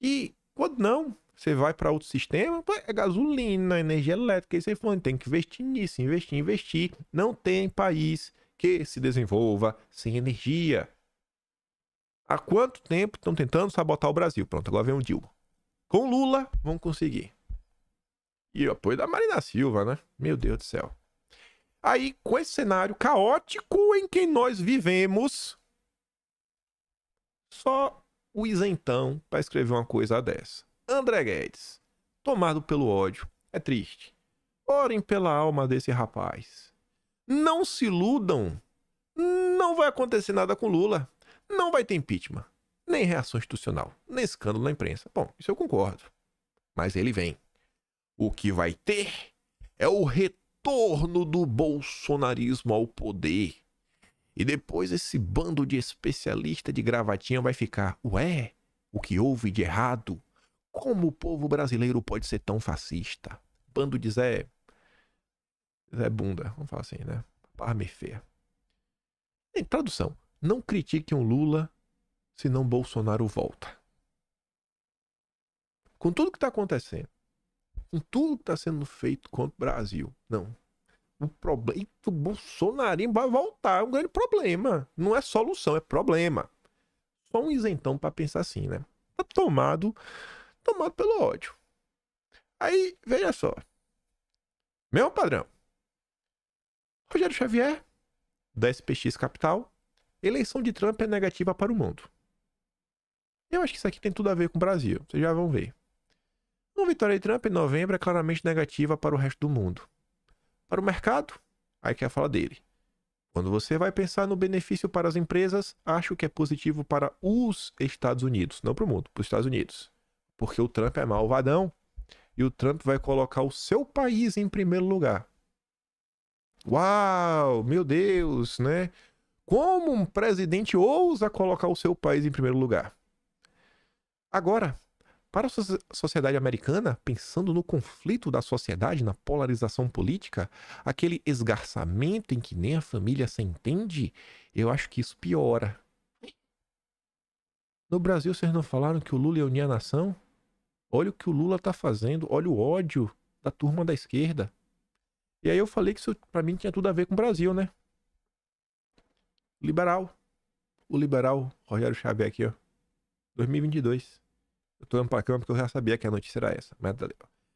E quando não, você vai para outro sistema, é gasolina, é energia elétrica, isso aí falando, tem que investir nisso, investir, investir. Não tem país que se desenvolva sem energia. Há quanto tempo estão tentando sabotar o Brasil? Pronto, agora vem o Dilma. Com Lula, vão conseguir. E o apoio da Marina Silva, né? Meu Deus do céu. Aí, com esse cenário caótico em que nós vivemos, só o isentão para escrever uma coisa dessa. André Guedes, tomado pelo ódio, é triste. Orem pela alma desse rapaz. Não se iludam. Não vai acontecer nada com Lula. Não vai ter impeachment. Nem reação institucional, nem escândalo na imprensa. Bom, isso eu concordo. Mas ele vem. O que vai ter é o retorno do bolsonarismo ao poder. E depois esse bando de especialista de gravatinha vai ficar, ué, o que houve de errado como o povo brasileiro pode ser tão fascista? Bando de Zé. Zé Bunda, vamos falar assim, né? Parme feia. Em tradução, não critiquem o Lula, senão Bolsonaro volta. Com tudo que está acontecendo, com tudo que está sendo feito contra o Brasil, não. O problema, o Bolsonaro vai voltar, é um grande problema. Não é solução, é problema. Só um isentão para pensar assim, né? Tá tomado tomado pelo ódio. Aí, veja só. Mesmo padrão. Rogério Xavier, da SPX Capital, eleição de Trump é negativa para o mundo. Eu acho que isso aqui tem tudo a ver com o Brasil, vocês já vão ver. Uma vitória de Trump em novembro é claramente negativa para o resto do mundo. Para o mercado, aí que é a fala dele. Quando você vai pensar no benefício para as empresas, acho que é positivo para os Estados Unidos, não para o mundo, para os Estados Unidos. Porque o Trump é malvadão e o Trump vai colocar o seu país em primeiro lugar. Uau, meu Deus, né? Como um presidente ousa colocar o seu país em primeiro lugar? Agora, para a sociedade americana, pensando no conflito da sociedade, na polarização política, aquele esgarçamento em que nem a família se entende, eu acho que isso piora. No Brasil, vocês não falaram que o Lula ia é unir a nação? Olha o que o Lula tá fazendo, olha o ódio da turma da esquerda. E aí eu falei que isso para mim tinha tudo a ver com o Brasil, né? Liberal. O liberal Rogério Xavier aqui, ó. 2022. Eu tô empacando porque eu já sabia que a notícia era essa. Mas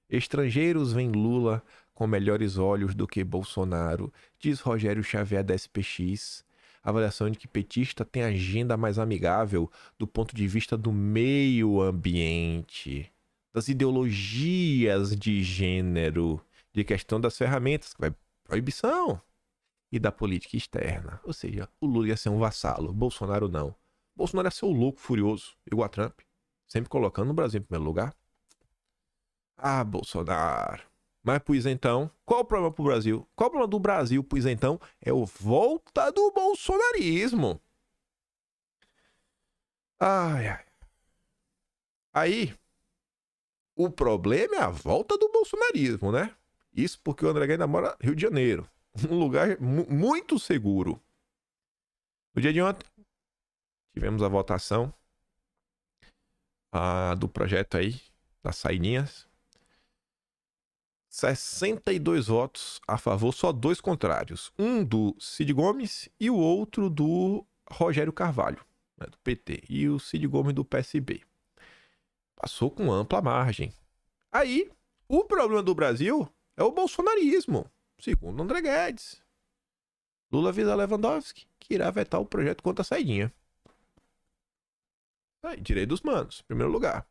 Estrangeiros veem Lula com melhores olhos do que Bolsonaro, diz Rogério Xavier da SPX. avaliação de que petista tem agenda mais amigável do ponto de vista do meio ambiente das ideologias de gênero, de questão das ferramentas, que vai proibição e da política externa. Ou seja, o Lula ia ser um vassalo, Bolsonaro não. Bolsonaro ia ser o louco furioso, igual a Trump, sempre colocando o Brasil em primeiro lugar. Ah, Bolsonaro. Mas pois então, qual o problema pro Brasil? Qual o problema do Brasil, pois então, é o volta do bolsonarismo. Ai, ai. Aí, o problema é a volta do bolsonarismo, né? Isso porque o André ainda mora Rio de Janeiro, um lugar muito seguro. No dia de ontem, tivemos a votação a, ah, do projeto aí, das saidinhas. 62 votos a favor, só dois contrários. Um do Cid Gomes e o outro do Rogério Carvalho, né, do PT, e o Cid Gomes do PSB. Passou com ampla margem. Aí, o problema do Brasil é o bolsonarismo, segundo André Guedes. Lula avisa Lewandowski que irá vetar o projeto contra a saidinha. Aí, tirei dos manos, em primeiro lugar.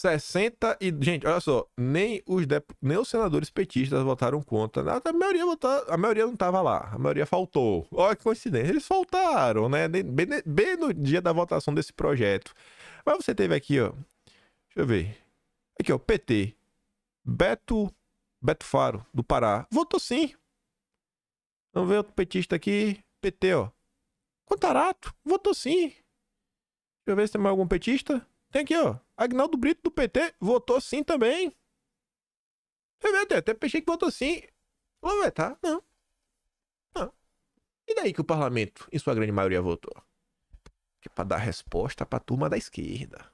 60 e. Gente, olha só, nem os, dep... nem os senadores petistas votaram contra. A maioria, votou... a maioria não estava lá. A maioria faltou. Olha que coincidência. Eles faltaram, né? Bem, bem no dia da votação desse projeto. Mas você teve aqui, ó. Deixa eu ver. Aqui, ó. PT. Beto. Beto Faro, do Pará. Votou sim. Vamos ver outro petista aqui. PT, ó. Contarato. Votou sim. Deixa eu ver se tem mais algum petista. Tem aqui, ó. Agnaldo Brito do PT votou sim também. Eu até, até pensei que votou sim. Vou vetar. Tá, não. Não. Tá. E daí que o parlamento, em sua grande maioria, votou? Que é pra dar resposta pra turma da esquerda.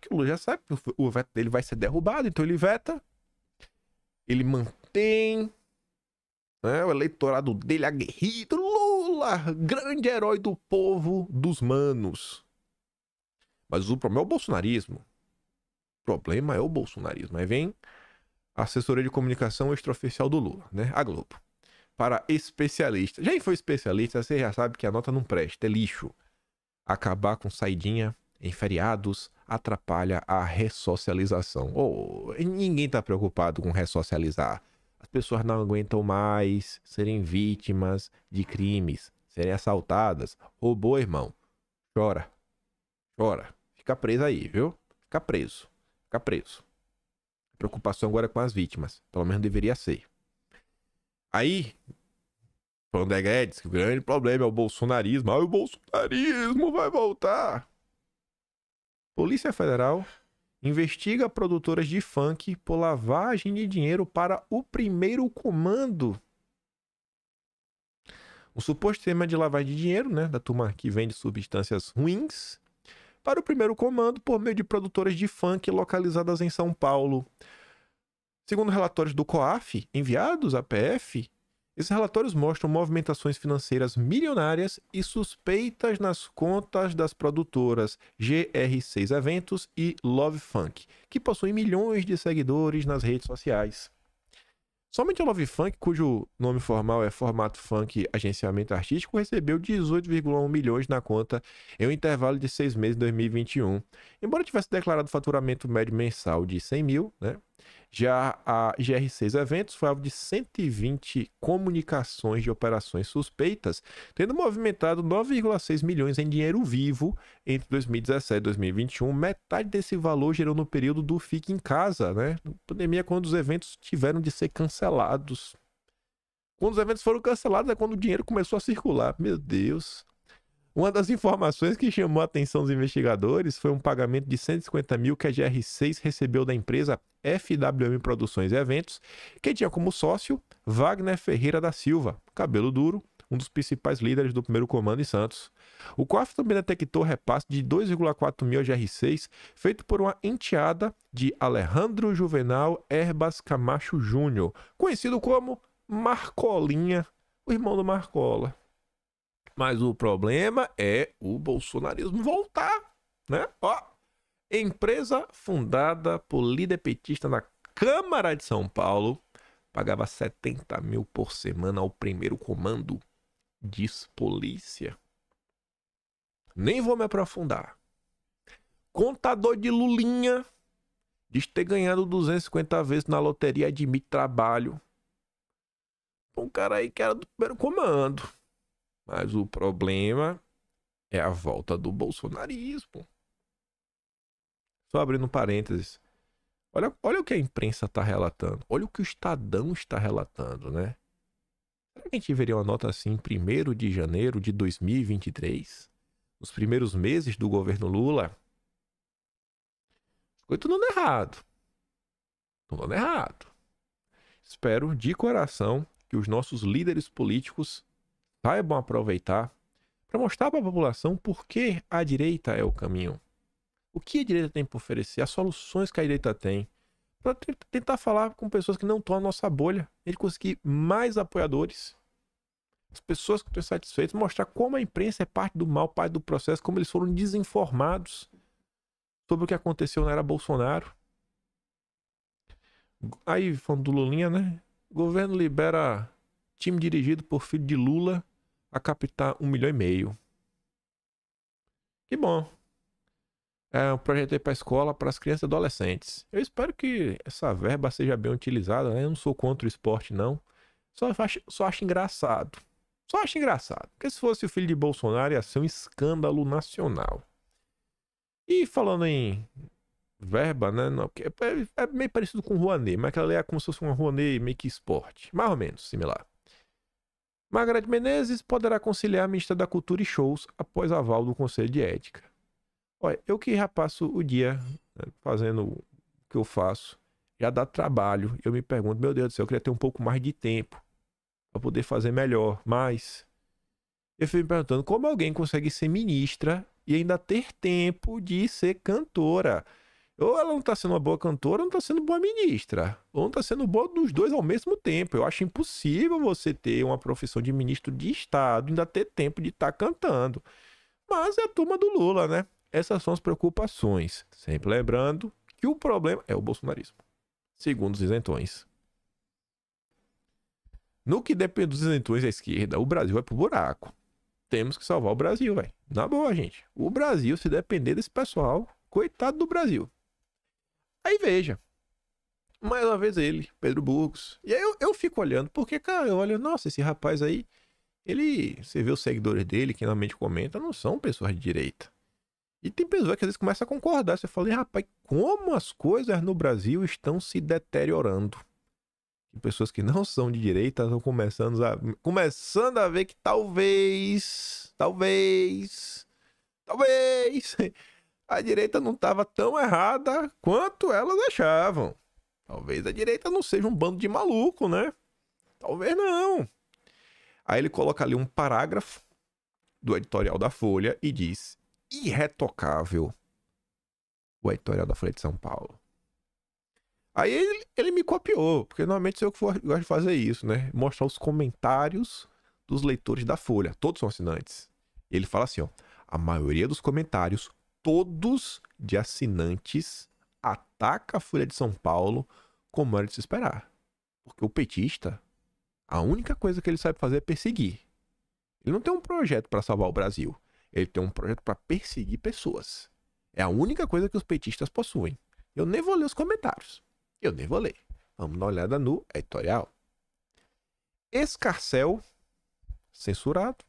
Que o Lula já sabe que o veto dele vai ser derrubado, então ele veta. Ele mantém né, o eleitorado dele aguerrido. Lula, grande herói do povo dos manos. Mas o problema é o bolsonarismo. O problema é o bolsonarismo. Aí vem a assessoria de comunicação extraoficial do Lula, né? A Globo. Para especialista. Já foi especialista, você já sabe que a nota não presta, é lixo. Acabar com saidinha em feriados atrapalha a ressocialização. Ou oh, ninguém está preocupado com ressocializar. As pessoas não aguentam mais serem vítimas de crimes, serem assaltadas. Roubou, irmão. Chora. Chora. Fica preso aí, viu? Fica preso. Fica preso. A preocupação agora é com as vítimas. Pelo menos deveria ser. Aí, falando Guedes, que o grande problema é o bolsonarismo. Ah, o bolsonarismo vai voltar. Polícia Federal investiga produtoras de funk por lavagem de dinheiro para o primeiro comando. O suposto tema de lavagem de dinheiro, né, da turma que vende substâncias ruins, para o primeiro comando por meio de produtoras de funk localizadas em São Paulo. Segundo relatórios do COAF, enviados à PF, esses relatórios mostram movimentações financeiras milionárias e suspeitas nas contas das produtoras GR6 Eventos e Love Funk, que possuem milhões de seguidores nas redes sociais. Somente a Love Funk, cujo nome formal é Formato Funk Agenciamento Artístico, recebeu 18,1 milhões na conta em um intervalo de seis meses em 2021. Embora tivesse declarado faturamento médio mensal de 100 mil, né, já a GR6 Eventos foi alvo de 120 comunicações de operações suspeitas, tendo movimentado 9,6 milhões em dinheiro vivo entre 2017 e 2021. Metade desse valor gerou no período do Fique em Casa, né? Na pandemia, quando os eventos tiveram de ser cancelados. Quando os eventos foram cancelados é quando o dinheiro começou a circular. Meu Deus. Uma das informações que chamou a atenção dos investigadores foi um pagamento de 150 mil que a GR6 recebeu da empresa FWM Produções e Eventos, que tinha como sócio Wagner Ferreira da Silva, cabelo duro, um dos principais líderes do primeiro comando em Santos. O COF também detectou repasse de 2,4 mil a GR6, feito por uma enteada de Alejandro Juvenal Herbas Camacho Júnior, conhecido como Marcolinha, o irmão do Marcola. Mas o problema é o bolsonarismo voltar, né? Ó, empresa fundada por líder petista na Câmara de São Paulo pagava 70 mil por semana ao primeiro comando. Diz polícia. Nem vou me aprofundar. Contador de Lulinha diz ter ganhado 250 vezes na loteria admite trabalho. Um cara aí que era do primeiro comando. Mas o problema é a volta do bolsonarismo. Só abrindo parênteses. Olha, olha o que a imprensa está relatando. Olha o que o Estadão está relatando, né? Será que a gente veria uma nota assim, 1 de janeiro de 2023? Nos primeiros meses do governo Lula? Ficou tudo dando errado. Tudo dando errado. Espero de coração que os nossos líderes políticos saibam aproveitar para mostrar para a população por que a direita é o caminho. O que a direita tem para oferecer, as soluções que a direita tem, para tentar falar com pessoas que não estão na nossa bolha, ele conseguir mais apoiadores, as pessoas que estão insatisfeitas, mostrar como a imprensa é parte do mal, parte do processo, como eles foram desinformados sobre o que aconteceu na era Bolsonaro. Aí, falando do Lulinha, né? O governo libera time dirigido por filho de Lula a captar um milhão e meio. Que bom. É um projeto para a escola, para as crianças e adolescentes. Eu espero que essa verba seja bem utilizada, né? Eu não sou contra o esporte, não. Só acho, só acho engraçado. Só acho engraçado. Porque se fosse o filho de Bolsonaro, ia ser um escândalo nacional. E falando em verba, né? Não, é, é meio parecido com o Rouanet, mas aquela lei é como se fosse uma Rouanet meio que esporte. Mais ou menos, similar. Margareth Menezes poderá conciliar a ministra da Cultura e shows após aval do Conselho de Ética. Olha, eu que já passo o dia né, fazendo o que eu faço, já dá trabalho. Eu me pergunto, meu Deus do céu, eu queria ter um pouco mais de tempo para poder fazer melhor, mas eu fico me perguntando como alguém consegue ser ministra e ainda ter tempo de ser cantora. Ou ela não tá sendo uma boa cantora, ou não tá sendo boa ministra. Ou não tá sendo boa dos dois ao mesmo tempo. Eu acho impossível você ter uma profissão de ministro de Estado ainda ter tempo de estar tá cantando. Mas é a turma do Lula, né? Essas são as preocupações. Sempre lembrando que o problema é o bolsonarismo, segundo os isentões. No que depende dos isentões da esquerda, o Brasil vai pro buraco. Temos que salvar o Brasil, velho. Na boa, gente. O Brasil, se depender desse pessoal, coitado do Brasil. Aí veja. Mais uma vez ele, Pedro Burgos. E aí eu, eu fico olhando, porque, cara, eu olho, nossa, esse rapaz aí, ele. Você vê os seguidores dele que mente comenta, não são pessoas de direita. E tem pessoas que às vezes começam a concordar. Você fala, rapaz, como as coisas no Brasil estão se deteriorando. E pessoas que não são de direita estão começando a, começando a ver que talvez, talvez, talvez a direita não estava tão errada quanto elas achavam. Talvez a direita não seja um bando de maluco, né? Talvez não. Aí ele coloca ali um parágrafo do editorial da Folha e diz: irretocável o editorial da Folha de São Paulo. Aí ele, ele me copiou, porque normalmente sou eu que gosto de fazer isso, né? Mostrar os comentários dos leitores da Folha. Todos são assinantes. Ele fala assim: ó, a maioria dos comentários todos de assinantes ataca a Folha de São Paulo como era de se esperar. Porque o petista, a única coisa que ele sabe fazer é perseguir. Ele não tem um projeto para salvar o Brasil. Ele tem um projeto para perseguir pessoas. É a única coisa que os petistas possuem. Eu nem vou ler os comentários. Eu nem vou ler. Vamos dar uma olhada no editorial. Escarcel, censurado,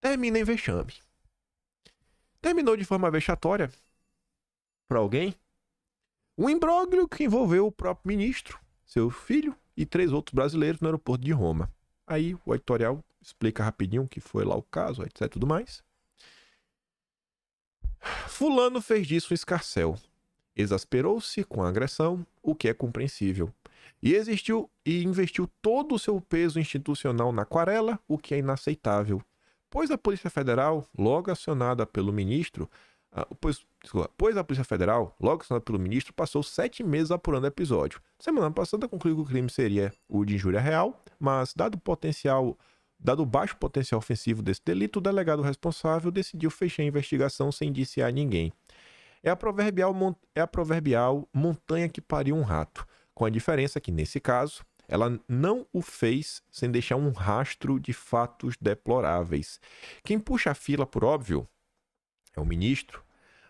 termina em vexame terminou de forma vexatória para alguém um imbróglio que envolveu o próprio ministro, seu filho e três outros brasileiros no aeroporto de Roma. Aí o editorial explica rapidinho que foi lá o caso, etc. tudo mais. Fulano fez disso um escarcel. Exasperou-se com a agressão, o que é compreensível. E existiu e investiu todo o seu peso institucional na aquarela, o que é inaceitável. Pois a Polícia Federal, logo acionada pelo ministro, ah, pois, desculpa, pois a Polícia Federal, logo acionada pelo ministro, passou sete meses apurando o episódio. Semana passada concluiu que o crime seria o de injúria real, mas dado o potencial Dado o baixo potencial ofensivo desse delito, o delegado responsável decidiu fechar a investigação sem indiciar ninguém. É a proverbial, é a proverbial montanha que pariu um rato, com a diferença que, nesse caso, ela não o fez sem deixar um rastro de fatos deploráveis. Quem puxa a fila, por óbvio, é o ministro,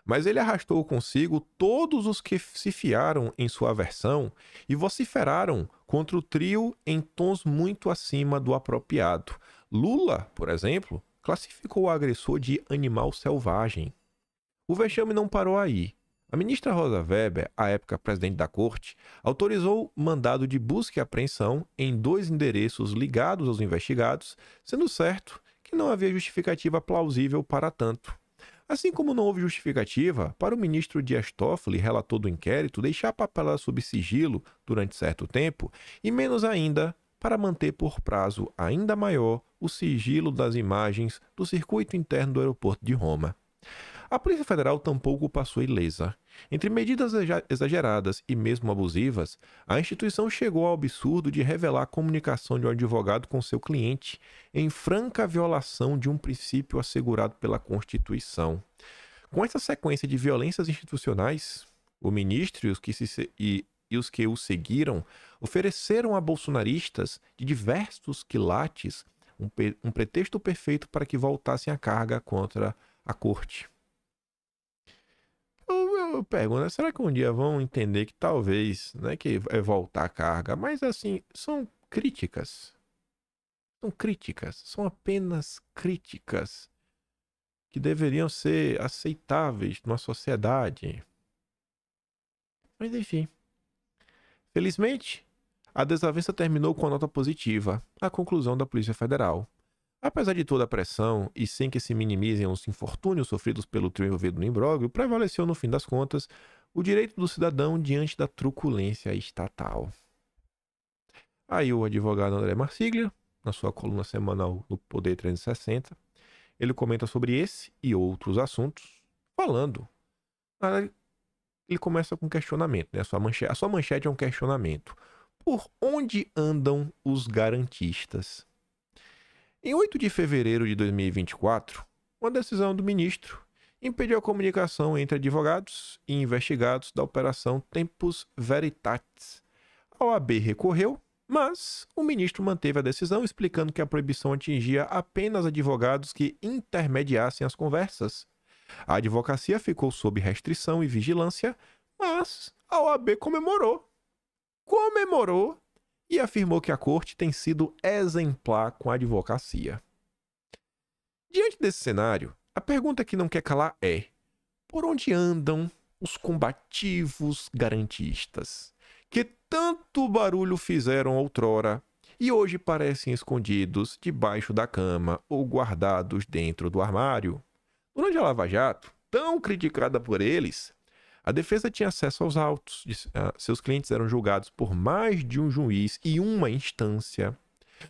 mas ele arrastou consigo todos os que se fiaram em sua versão e vociferaram contra o trio em tons muito acima do apropriado. Lula, por exemplo, classificou o agressor de animal selvagem. O vexame não parou aí. A ministra Rosa Weber, à época presidente da corte, autorizou mandado de busca e apreensão em dois endereços ligados aos investigados, sendo certo que não havia justificativa plausível para tanto. Assim como não houve justificativa para o ministro Dias Toffoli, relator do inquérito, deixar papelada sob sigilo durante certo tempo, e menos ainda para manter por prazo ainda maior o sigilo das imagens do circuito interno do aeroporto de Roma. A Polícia Federal tampouco passou ilesa. Entre medidas exageradas e mesmo abusivas, a instituição chegou ao absurdo de revelar a comunicação de um advogado com seu cliente em franca violação de um princípio assegurado pela Constituição. Com essa sequência de violências institucionais, o ministro e os que, se, e, e os, que o seguiram ofereceram a bolsonaristas de diversos quilates um, um pretexto perfeito para que voltassem à carga contra a corte eu pergunto, né, será que um dia vão entender que talvez, né que é voltar a carga, mas assim, são críticas. São críticas, são apenas críticas que deveriam ser aceitáveis numa sociedade. Mas enfim. Felizmente, a desavença terminou com a nota positiva, a conclusão da Polícia Federal. Apesar de toda a pressão, e sem que se minimizem os infortúnios sofridos pelo trio envolvido no imbróglio, prevaleceu, no fim das contas, o direito do cidadão diante da truculência estatal. Aí o advogado André Marsiglia, na sua coluna semanal no Poder 360, ele comenta sobre esse e outros assuntos, falando. Ah, ele começa com um questionamento, né? A sua, manchete, a sua manchete é um questionamento. Por onde andam os garantistas? Em 8 de fevereiro de 2024, uma decisão do ministro impediu a comunicação entre advogados e investigados da operação Tempus Veritatis. A OAB recorreu, mas o ministro manteve a decisão, explicando que a proibição atingia apenas advogados que intermediassem as conversas. A advocacia ficou sob restrição e vigilância, mas a OAB comemorou. Comemorou e afirmou que a corte tem sido exemplar com a advocacia. Diante desse cenário, a pergunta que não quer calar é: por onde andam os combativos garantistas, que tanto barulho fizeram outrora e hoje parecem escondidos debaixo da cama ou guardados dentro do armário? Durante a Lava Jato, tão criticada por eles, a defesa tinha acesso aos autos, ah, seus clientes eram julgados por mais de um juiz e uma instância.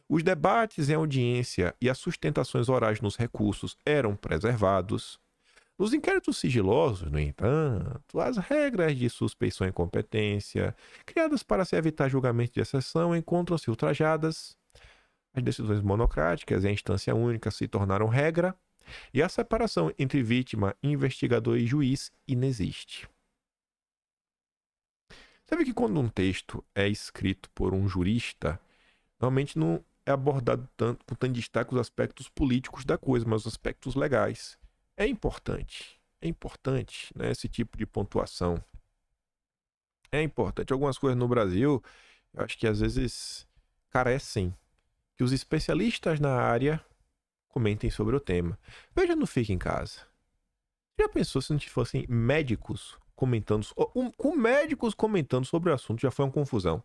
Os debates em audiência e as sustentações orais nos recursos eram preservados. Nos inquéritos sigilosos, no entanto, as regras de suspeição e competência, criadas para se evitar julgamento de exceção, encontram-se ultrajadas. As decisões monocráticas e a instância única se tornaram regra, e a separação entre vítima, investigador e juiz inexiste. Sabe que quando um texto é escrito por um jurista, normalmente não é abordado tanto, com tanto destaque os aspectos políticos da coisa, mas os aspectos legais. É importante, é importante né, esse tipo de pontuação. É importante. Algumas coisas no Brasil, eu acho que às vezes carecem que os especialistas na área comentem sobre o tema. Veja, no fique em casa. Já pensou se não fossem médicos comentando. Um, com médicos comentando sobre o assunto já foi uma confusão.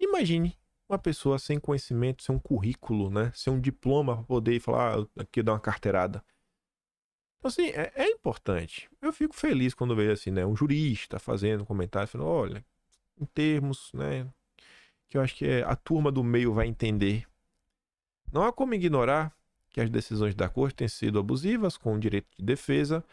Imagine uma pessoa sem conhecimento, sem um currículo, né? Sem um diploma para poder falar, ah, aqui dar uma carteirada. Então, assim, é, é, importante. Eu fico feliz quando vejo assim, né? Um jurista fazendo um comentário, falando, olha, em termos, né? Que eu acho que é, a turma do meio vai entender. Não há como ignorar que as decisões da corte têm sido abusivas com o direito de defesa,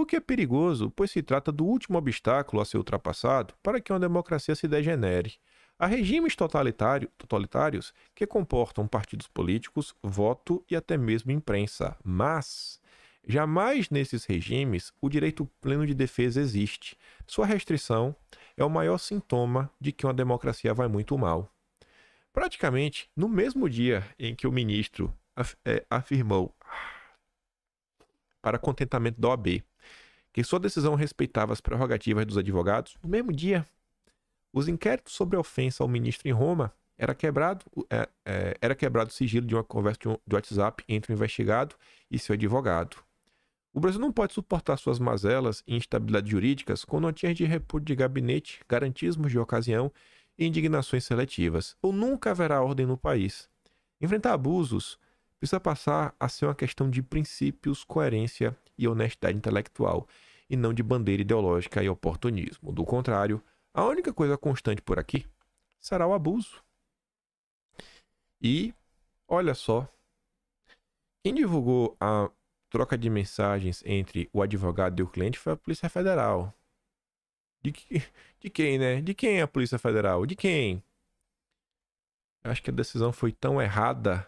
o que é perigoso, pois se trata do último obstáculo a ser ultrapassado para que uma democracia se degenere. Há regimes totalitário, totalitários que comportam partidos políticos, voto e até mesmo imprensa, mas jamais nesses regimes o direito pleno de defesa existe. Sua restrição é o maior sintoma de que uma democracia vai muito mal. Praticamente no mesmo dia em que o ministro é, afirmou para contentamento da OAB, que sua decisão respeitava as prerrogativas dos advogados, no mesmo dia, os inquéritos sobre a ofensa ao ministro em Roma era quebrado é, é, era quebrado o sigilo de uma conversa de, um, de WhatsApp entre o investigado e seu advogado. O Brasil não pode suportar suas mazelas e instabilidades jurídicas com notinhas de repúdio de gabinete, garantismos de ocasião e indignações seletivas, ou nunca haverá ordem no país. Enfrentar abusos precisa passar a ser uma questão de princípios, coerência e honestidade intelectual, e não de bandeira ideológica e oportunismo. Do contrário, a única coisa constante por aqui será o abuso. E, olha só, quem divulgou a troca de mensagens entre o advogado e o cliente foi a Polícia Federal. De, que, de quem, né? De quem é a Polícia Federal? De quem? Eu acho que a decisão foi tão errada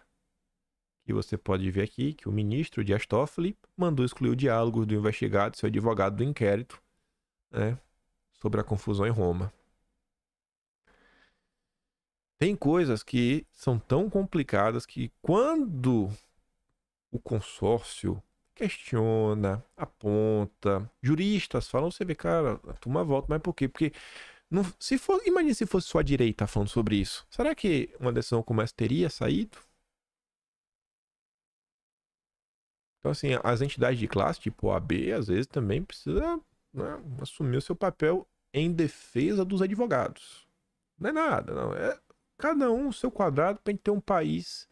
e você pode ver aqui que o ministro Dias Toffoli mandou excluir o diálogo do investigado e seu advogado do inquérito né, sobre a confusão em Roma. Tem coisas que são tão complicadas que quando o consórcio questiona, aponta, juristas falam, você vê, cara, a turma volta, mas por quê? Porque não, se for, imagine se fosse só a direita falando sobre isso. Será que uma decisão como essa teria saído? Então, assim, as entidades de classe, tipo a AB, às vezes também precisa né, assumir o seu papel em defesa dos advogados. Não é nada, não. É cada um o seu quadrado para gente ter um país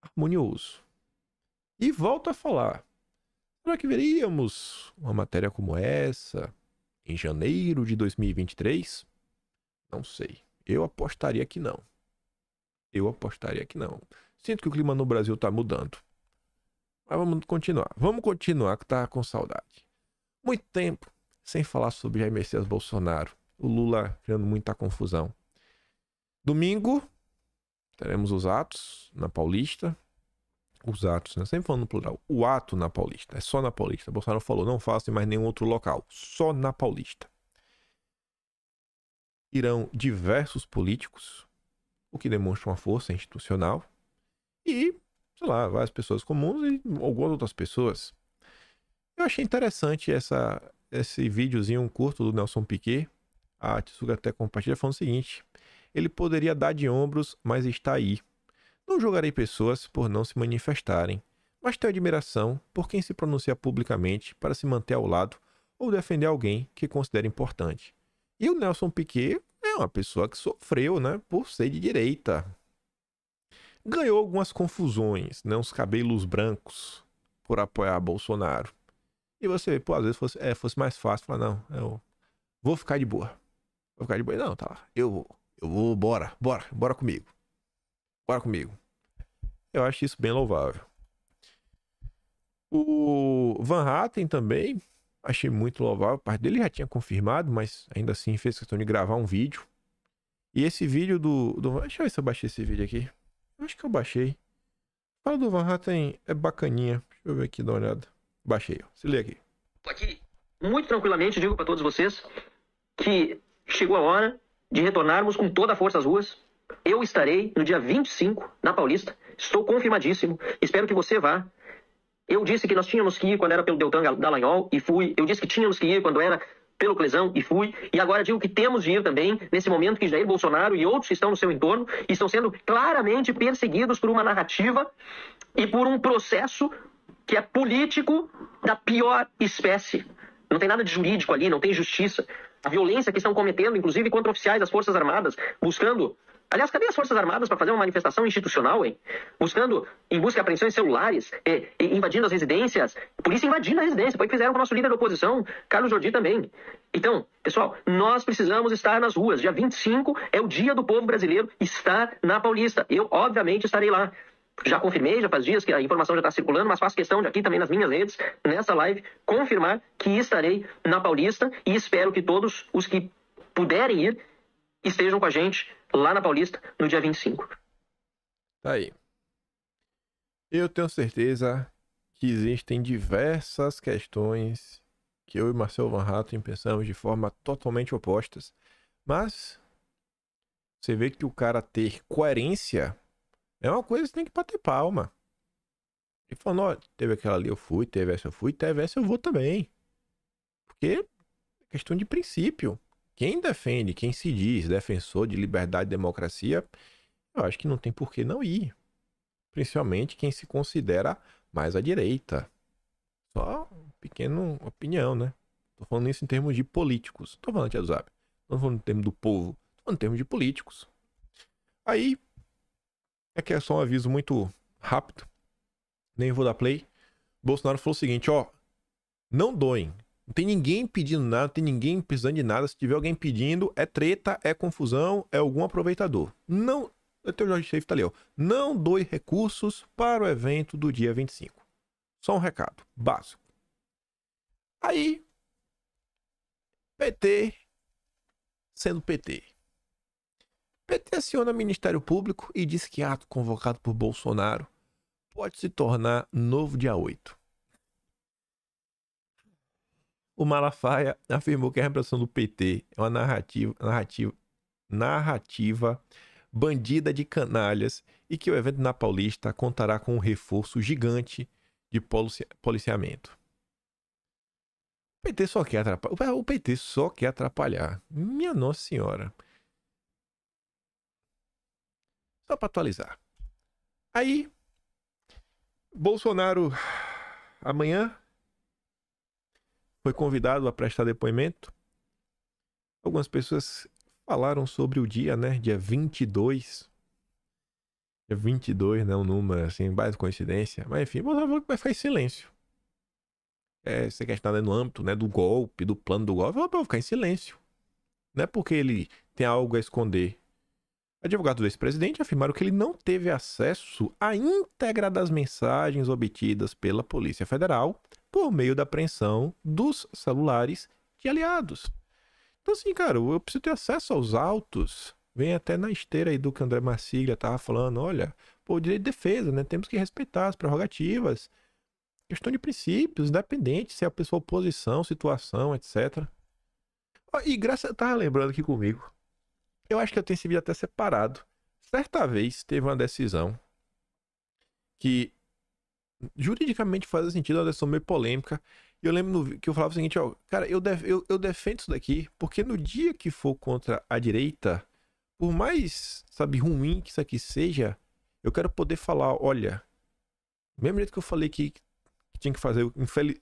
harmonioso. E volto a falar. Será que veríamos uma matéria como essa em janeiro de 2023? Não sei. Eu apostaria que não. Eu apostaria que não. Sinto que o clima no Brasil está mudando. Mas vamos continuar. Vamos continuar, que tá com saudade. Muito tempo sem falar sobre Jair Messias Bolsonaro. O Lula criando muita confusão. Domingo, teremos os atos na Paulista. Os atos, né? Sempre falando no plural. O ato na Paulista. É só na Paulista. Bolsonaro falou, não faço em mais nenhum outro local. Só na Paulista. Irão diversos políticos, o que demonstra uma força institucional. E sei lá, várias pessoas comuns e algumas outras pessoas. Eu achei interessante essa, esse videozinho curto do Nelson Piquet. A Tsuga até compartilha falando o seguinte: ele poderia dar de ombros, mas está aí. Não julgarei pessoas por não se manifestarem, mas tenho admiração por quem se pronuncia publicamente para se manter ao lado ou defender alguém que considera importante. E o Nelson Piquet é uma pessoa que sofreu, né, por ser de direita ganhou algumas confusões, né? Uns cabelos brancos por apoiar Bolsonaro. E você, pô, às vezes fosse, é, fosse mais fácil falar, não, eu vou ficar de boa. Vou ficar de boa. Não, tá lá. Eu vou. Eu vou, bora, bora, bora comigo. Bora comigo. Eu acho isso bem louvável. O Van Hatten também, achei muito louvável. A parte dele já tinha confirmado, mas ainda assim fez questão de gravar um vídeo. E esse vídeo do. do... Deixa eu ver se eu baixei esse vídeo aqui. Acho que eu baixei. Fala do Van Hatten é bacaninha. Deixa eu ver aqui, dar uma olhada. Baixei, ó. Se lê aqui. Aqui, muito tranquilamente, digo para todos vocês que chegou a hora de retornarmos com toda a força às ruas. Eu estarei no dia 25 na Paulista. Estou confirmadíssimo. Espero que você vá. Eu disse que nós tínhamos que ir quando era pelo Deltan Dallagnol e fui. Eu disse que tínhamos que ir quando era pelo Clesão e fui. E agora digo que temos de ir também nesse momento que Jair Bolsonaro e outros que estão no seu entorno estão sendo claramente perseguidos por uma narrativa e por um processo que é político da pior espécie. Não tem nada de jurídico ali, não tem justiça. A violência que estão cometendo, inclusive contra oficiais das Forças Armadas, buscando Aliás, cadê as Forças Armadas para fazer uma manifestação institucional, hein? Buscando, em busca de apreensões celulares, invadindo as residências. Polícia invadindo a residência, foi o que fizeram com o nosso líder da oposição, Carlos Jordi também. Então, pessoal, nós precisamos estar nas ruas. Dia 25 é o dia do povo brasileiro estar na Paulista. Eu, obviamente, estarei lá. Já confirmei, já faz dias que a informação já está circulando, mas faço questão de aqui também nas minhas redes, nessa live, confirmar que estarei na Paulista e espero que todos os que puderem ir estejam com a gente lá na Paulista no dia 25. Tá aí. Eu tenho certeza que existem diversas questões que eu e Marcelo Van Hatten pensamos de forma totalmente opostas. Mas você vê que o cara ter coerência é uma coisa que você tem que bater palma. E falando, ó, teve aquela ali, eu fui, teve essa eu fui, teve essa eu vou também. Porque é questão de princípio quem defende, quem se diz defensor de liberdade e democracia, eu acho que não tem por que não ir. Principalmente quem se considera mais à direita. Só uma pequena opinião, né? Tô falando isso em termos de políticos. Tô falando de WhatsApp. Não tô falando em termos do povo. Tô falando em termos de políticos. Aí, é que é só um aviso muito rápido. Nem vou dar play. Bolsonaro falou o seguinte, ó. Não doem. Não tem ninguém pedindo nada, não tem ninguém precisando de nada. Se tiver alguém pedindo, é treta, é confusão, é algum aproveitador. Não, o teu Jorge Safe tá ali, ó. Não doe recursos para o evento do dia 25. Só um recado básico. Aí, PT sendo PT. PT aciona Ministério Público e diz que ato convocado por Bolsonaro pode se tornar novo dia 8 o Malafaia afirmou que a repressão do PT é uma narrativa, narrativa, narrativa bandida de canalhas e que o evento na Paulista contará com um reforço gigante de policiamento. O PT só quer atrapalhar. O PT só quer atrapalhar. Minha Nossa Senhora. Só para atualizar. Aí, Bolsonaro amanhã foi convidado a prestar depoimento. Algumas pessoas falaram sobre o dia, né? Dia 22. Dia 22, né? Um número assim, base coincidência. Mas enfim, vai ficar em silêncio. É, essa questão né, no âmbito né, do golpe, do plano do golpe, vai ficar em silêncio. Não é porque ele tem algo a esconder. Advogados do ex-presidente afirmaram que ele não teve acesso à íntegra das mensagens obtidas pela Polícia Federal por meio da apreensão dos celulares de aliados. Então, assim, cara, eu preciso ter acesso aos autos. Vem até na esteira aí do que André Marcília tava falando, olha, pô, direito de defesa, né? Temos que respeitar as prerrogativas. Questão de princípios, independente se é a pessoa posição, situação, etc. E graças a tava lembrando aqui comigo. Eu acho que eu tenho esse vídeo até separado. Certa vez teve uma decisão que juridicamente faz sentido, é uma decisão meio polêmica. E eu lembro que eu falava o seguinte, ó, cara, eu, def, eu, eu defendo isso daqui, porque no dia que for contra a direita, por mais, sabe, ruim que isso aqui seja, eu quero poder falar, olha, mesmo jeito que eu falei que, que tinha que fazer,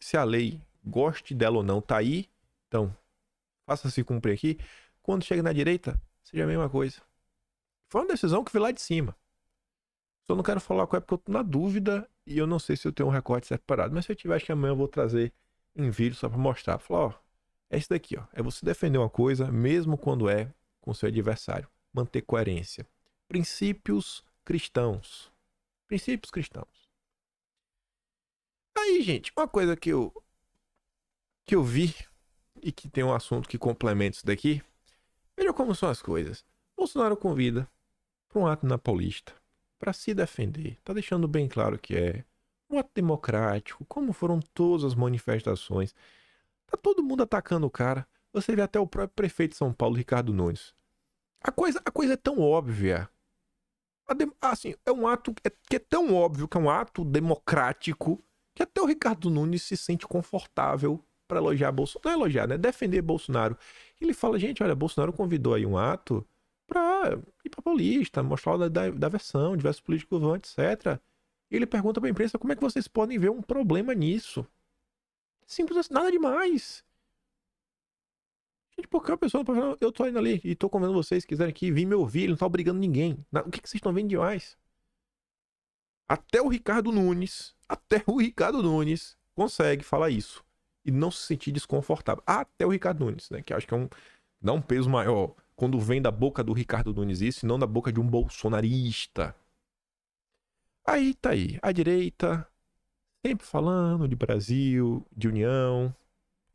se a lei goste dela ou não, tá aí, então faça-se cumprir aqui. Quando chega na direita, seja a mesma coisa. Foi uma decisão que veio lá de cima. Só não quero falar qual é porque eu tô na dúvida e eu não sei se eu tenho um recorte separado, mas se eu tiver, acho que amanhã eu vou trazer em vídeo só para mostrar. Falar, ó, é isso daqui, ó. É você defender uma coisa, mesmo quando é com seu adversário. Manter coerência. Princípios cristãos. Princípios cristãos. Aí, gente, uma coisa que eu que eu vi e que tem um assunto que complementa isso daqui. Veja como são as coisas. Bolsonaro convida para um ato na Paulista para se defender. Está deixando bem claro que é um ato democrático, como foram todas as manifestações. Tá todo mundo atacando o cara. Você vê até o próprio prefeito de São Paulo, Ricardo Nunes. A coisa, a coisa é tão óbvia. De, assim, é um ato que é, que é tão óbvio que é um ato democrático que até o Ricardo Nunes se sente confortável para elogiar Bolsonaro. Não é elogiar, né? Defender Bolsonaro. Ele fala, gente, olha, Bolsonaro convidou aí um ato para ir para Paulista, mostrar da, da, da versão, diversos políticos vão, etc. E ele pergunta para a imprensa como é que vocês podem ver um problema nisso. Simples assim, nada demais. Gente, por que a pessoa não eu tô indo ali e tô convidando vocês, quiserem aqui, vir me ouvir, ele não tá obrigando ninguém. O que, que vocês estão vendo demais? Até o Ricardo Nunes, até o Ricardo Nunes consegue falar isso e não se sentir desconfortável. Até o Ricardo Nunes, né? Que acho que é um, dá um peso maior quando vem da boca do Ricardo Nunes isso, e não da boca de um bolsonarista. Aí tá aí, a direita sempre falando de Brasil, de união,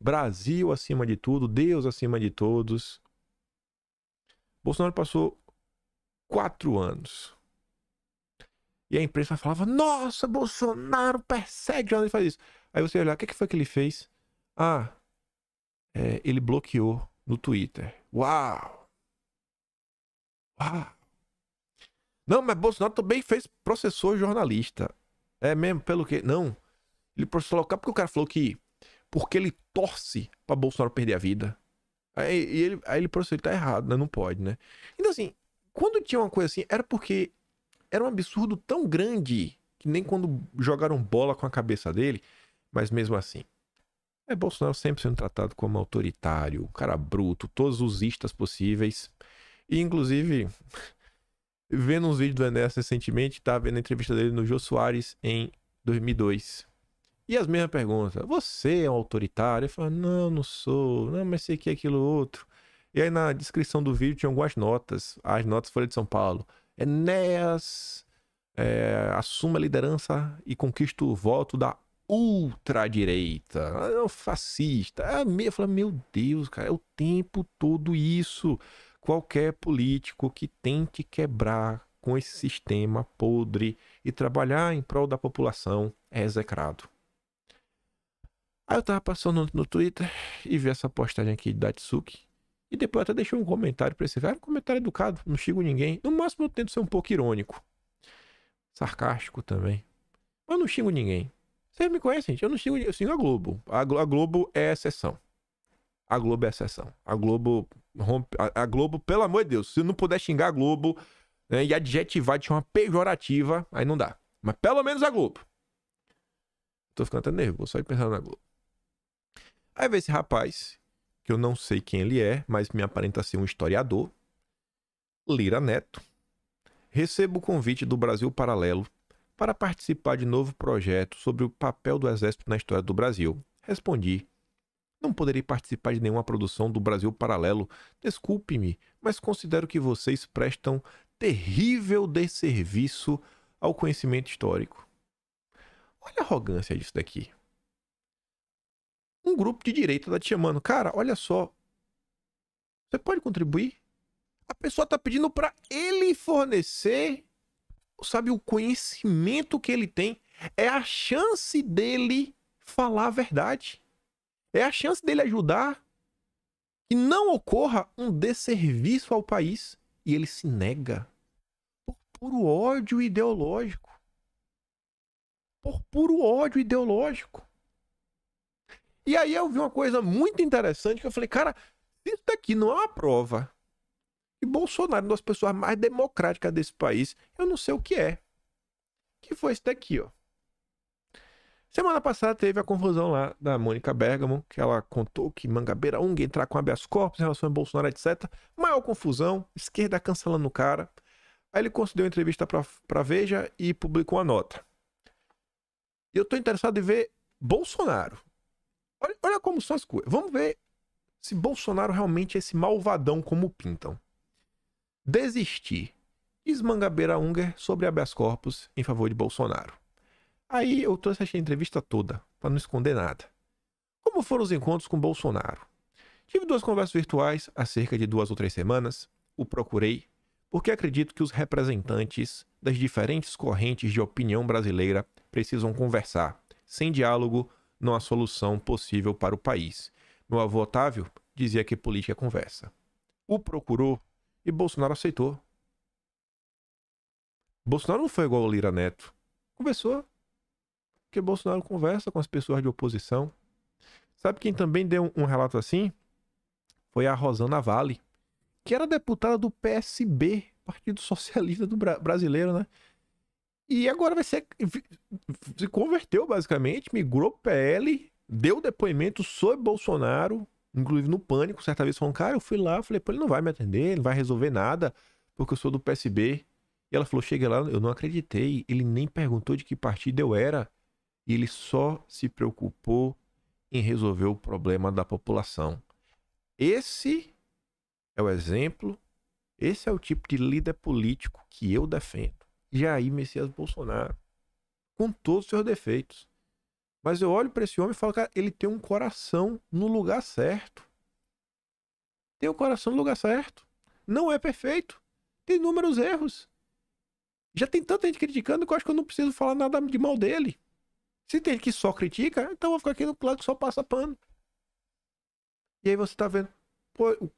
Brasil acima de tudo, Deus acima de todos. Bolsonaro passou quatro anos. E a imprensa falava: Nossa, Bolsonaro persegue jornalista faz isso. Aí você olhar, o que, que foi que ele fez? Ah, é, ele bloqueou no Twitter. Uau! Ah. Não, mas Bolsonaro também fez processou jornalista. É mesmo, pelo quê? Não. Ele processou local porque o cara falou que porque ele torce para Bolsonaro perder a vida. Aí, ele, aí ele processou, ele tá errado, né? Não pode, né? Então, assim, quando tinha uma coisa assim, era porque era um absurdo tão grande que nem quando jogaram bola com a cabeça dele, mas mesmo assim. É Bolsonaro sempre sendo tratado como autoritário, cara bruto, todos os istas possíveis. E, inclusive, vendo uns vídeos do Enéas recentemente, tá vendo a entrevista dele no Jô Soares em 2002. E as mesmas perguntas. Você é um autoritário? Ele fala, não, não sou. Não, mas sei que é aquilo outro. E aí na descrição do vídeo tinha algumas notas. As notas foram de São Paulo. Enéas é, é assuma a liderança e conquista o voto da ultradireita. É um fascista. É Eu falei, meu Deus, cara, é o tempo todo isso qualquer político que tente quebrar com esse sistema podre e trabalhar em prol da população é execrado. Aí eu tava passando no Twitter e vi essa postagem aqui de Datsuki. E depois até deixei um comentário para esse velho. Um comentário educado, não xingo ninguém. No máximo eu tento ser um pouco irônico. Sarcástico também. Mas não xingo ninguém. Vocês me conhecem, gente? Eu não xingo, eu xingo a Globo. A, Globo é exceção. A Globo é exceção. A Globo rompe. A, Globo, pelo amor de Deus, se não puder xingar a Globo né, e adjetivar de uma pejorativa, aí não dá. Mas pelo menos a Globo. Tô ficando até nervoso só de pensar na Globo. Aí vem esse rapaz, que eu não sei quem ele é, mas me aparenta ser um historiador. Lira Neto. Recebo o convite do Brasil Paralelo para participar de novo projeto sobre o papel do Exército na história do Brasil. Respondi não poderei participar de nenhuma produção do Brasil Paralelo. Desculpe-me, mas considero que vocês prestam terrível desserviço ao conhecimento histórico. Olha a arrogância disso daqui. Um grupo de direita está te chamando. Cara, olha só. Você pode contribuir? A pessoa está pedindo para ele fornecer, sabe, o conhecimento que ele tem. É a chance dele falar a verdade é a chance dele ajudar que não ocorra um desserviço ao país e ele se nega por puro ódio ideológico. Por puro ódio ideológico. E aí eu vi uma coisa muito interessante que eu falei, cara, isso daqui não é uma prova. E Bolsonaro é uma das pessoas mais democráticas desse país, eu não sei o que é. Que foi isso daqui, ó. Semana passada teve a confusão lá da Mônica Bergamo, que ela contou que Mangabeira Ung entrar com habeas corpus em relação a Bolsonaro, etc. Maior confusão, esquerda cancelando o cara. Aí ele concedeu entrevista para Veja e publicou uma nota. Eu tô interessado em ver Bolsonaro. Olha, olha como são as coisas. Vamos ver se Bolsonaro realmente é esse malvadão como pintam. Desistir. Diz Mangabeira Unger sobre habeas corpus em favor de Bolsonaro. Aí eu trouxe essa entrevista toda, para não esconder nada. Como foram os encontros com Bolsonaro? Tive duas conversas virtuais há cerca de duas ou três semanas. O procurei, porque acredito que os representantes das diferentes correntes de opinião brasileira precisam conversar. Sem diálogo, não há solução possível para o país. Meu avô Otávio dizia que política é conversa. O procurou e Bolsonaro aceitou. Bolsonaro não foi igual o Lira Neto. Conversou, porque Bolsonaro conversa com as pessoas de oposição. Sabe quem também deu um relato assim? Foi a Rosana Vale, que era deputada do PSB, Partido Socialista do Bra Brasileiro, né? E agora vai ser. Se converteu, basicamente, migrou pro PL, deu depoimento sobre Bolsonaro, inclusive no pânico, certa vez falou: cara, eu fui lá, falei, pô, ele não vai me atender, ele não vai resolver nada, porque eu sou do PSB. E ela falou, cheguei lá, eu não acreditei, ele nem perguntou de que partido eu era. E ele só se preocupou em resolver o problema da população. Esse é o exemplo, esse é o tipo de líder político que eu defendo. Jair Messias Bolsonaro, com todos os seus defeitos. Mas eu olho para esse homem e falo, cara, ele tem um coração no lugar certo. Tem o um coração no lugar certo. Não é perfeito. Tem inúmeros erros. Já tem tanta gente criticando que eu acho que eu não preciso falar nada de mal dele. Se tem que só critica, então eu vou ficar aqui no lado que só passa pano. E aí você tá vendo,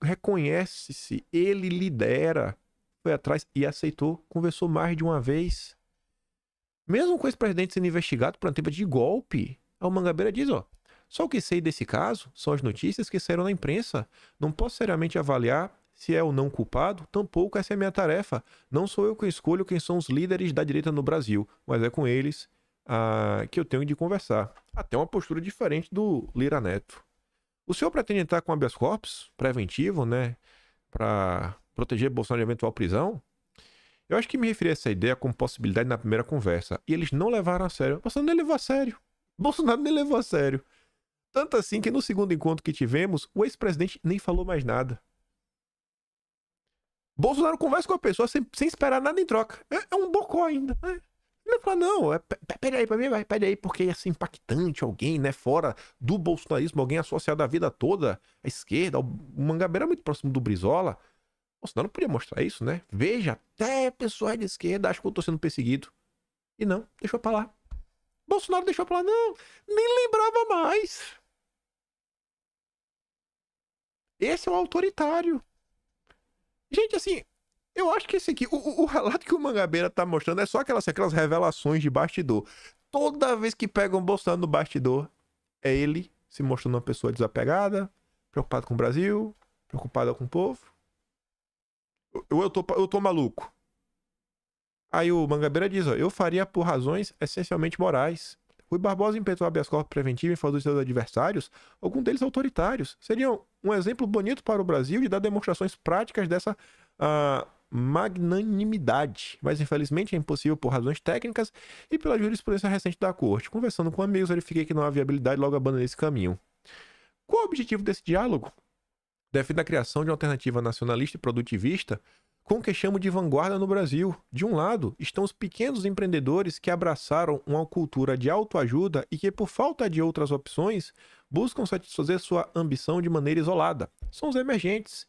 reconhece-se, ele lidera, foi atrás e aceitou, conversou mais de uma vez. Mesmo com esse presidente sendo investigado por um tentativa de golpe, a Mangabeira diz, ó, só o que sei desse caso são as notícias que saíram na imprensa. Não posso seriamente avaliar se é ou não culpado, tampouco essa é minha tarefa. Não sou eu que escolho quem são os líderes da direita no Brasil, mas é com eles ah, que eu tenho de conversar. Até uma postura diferente do Lira Neto. O senhor pretende entrar com habeas corpus preventivo, né? Para proteger Bolsonaro de eventual prisão? Eu acho que me referi a essa ideia como possibilidade na primeira conversa. E eles não levaram a sério. Bolsonaro nem levou a sério. Bolsonaro nem levou a sério. Tanto assim que no segundo encontro que tivemos, o ex-presidente nem falou mais nada. Bolsonaro conversa com a pessoa sem, sem esperar nada em troca. É, é um bocó ainda. Né? Ele vai falar, não, é, pede aí pra mim, vai, pede aí, porque é ia assim, ser impactante alguém, né, fora do bolsonarismo, alguém associado a vida toda à esquerda. O Mangabeira é muito próximo do Brizola. Nossa, não podia mostrar isso, né? Veja, até pessoas de esquerda acham que eu tô sendo perseguido. E não, deixou pra lá. Bolsonaro deixou pra lá, não, nem lembrava mais. Esse é um autoritário. Gente, assim, eu acho que esse assim, aqui, o, o relato que o Mangabeira tá mostrando é só aquelas, assim, aquelas revelações de bastidor. Toda vez que pegam um Bolsonaro no bastidor, é ele se mostrando uma pessoa desapegada, preocupado com o Brasil, preocupada com o povo. Eu, eu, tô, eu tô maluco. Aí o Mangabeira diz, ó, eu faria por razões essencialmente morais. Rui Barbosa impetrou habeas corpus preventiva em favor dos seus adversários, alguns deles autoritários. Seriam um exemplo bonito para o Brasil de dar demonstrações práticas dessa uh, magnanimidade, mas infelizmente é impossível por razões técnicas e pela jurisprudência recente da corte. Conversando com amigos, verifiquei que não há viabilidade e logo abandonei esse caminho. Qual o objetivo desse diálogo? Defende a criação de uma alternativa nacionalista e produtivista com o que chamo de vanguarda no Brasil. De um lado, estão os pequenos empreendedores que abraçaram uma cultura de autoajuda e que, por falta de outras opções, buscam satisfazer sua ambição de maneira isolada. São os emergentes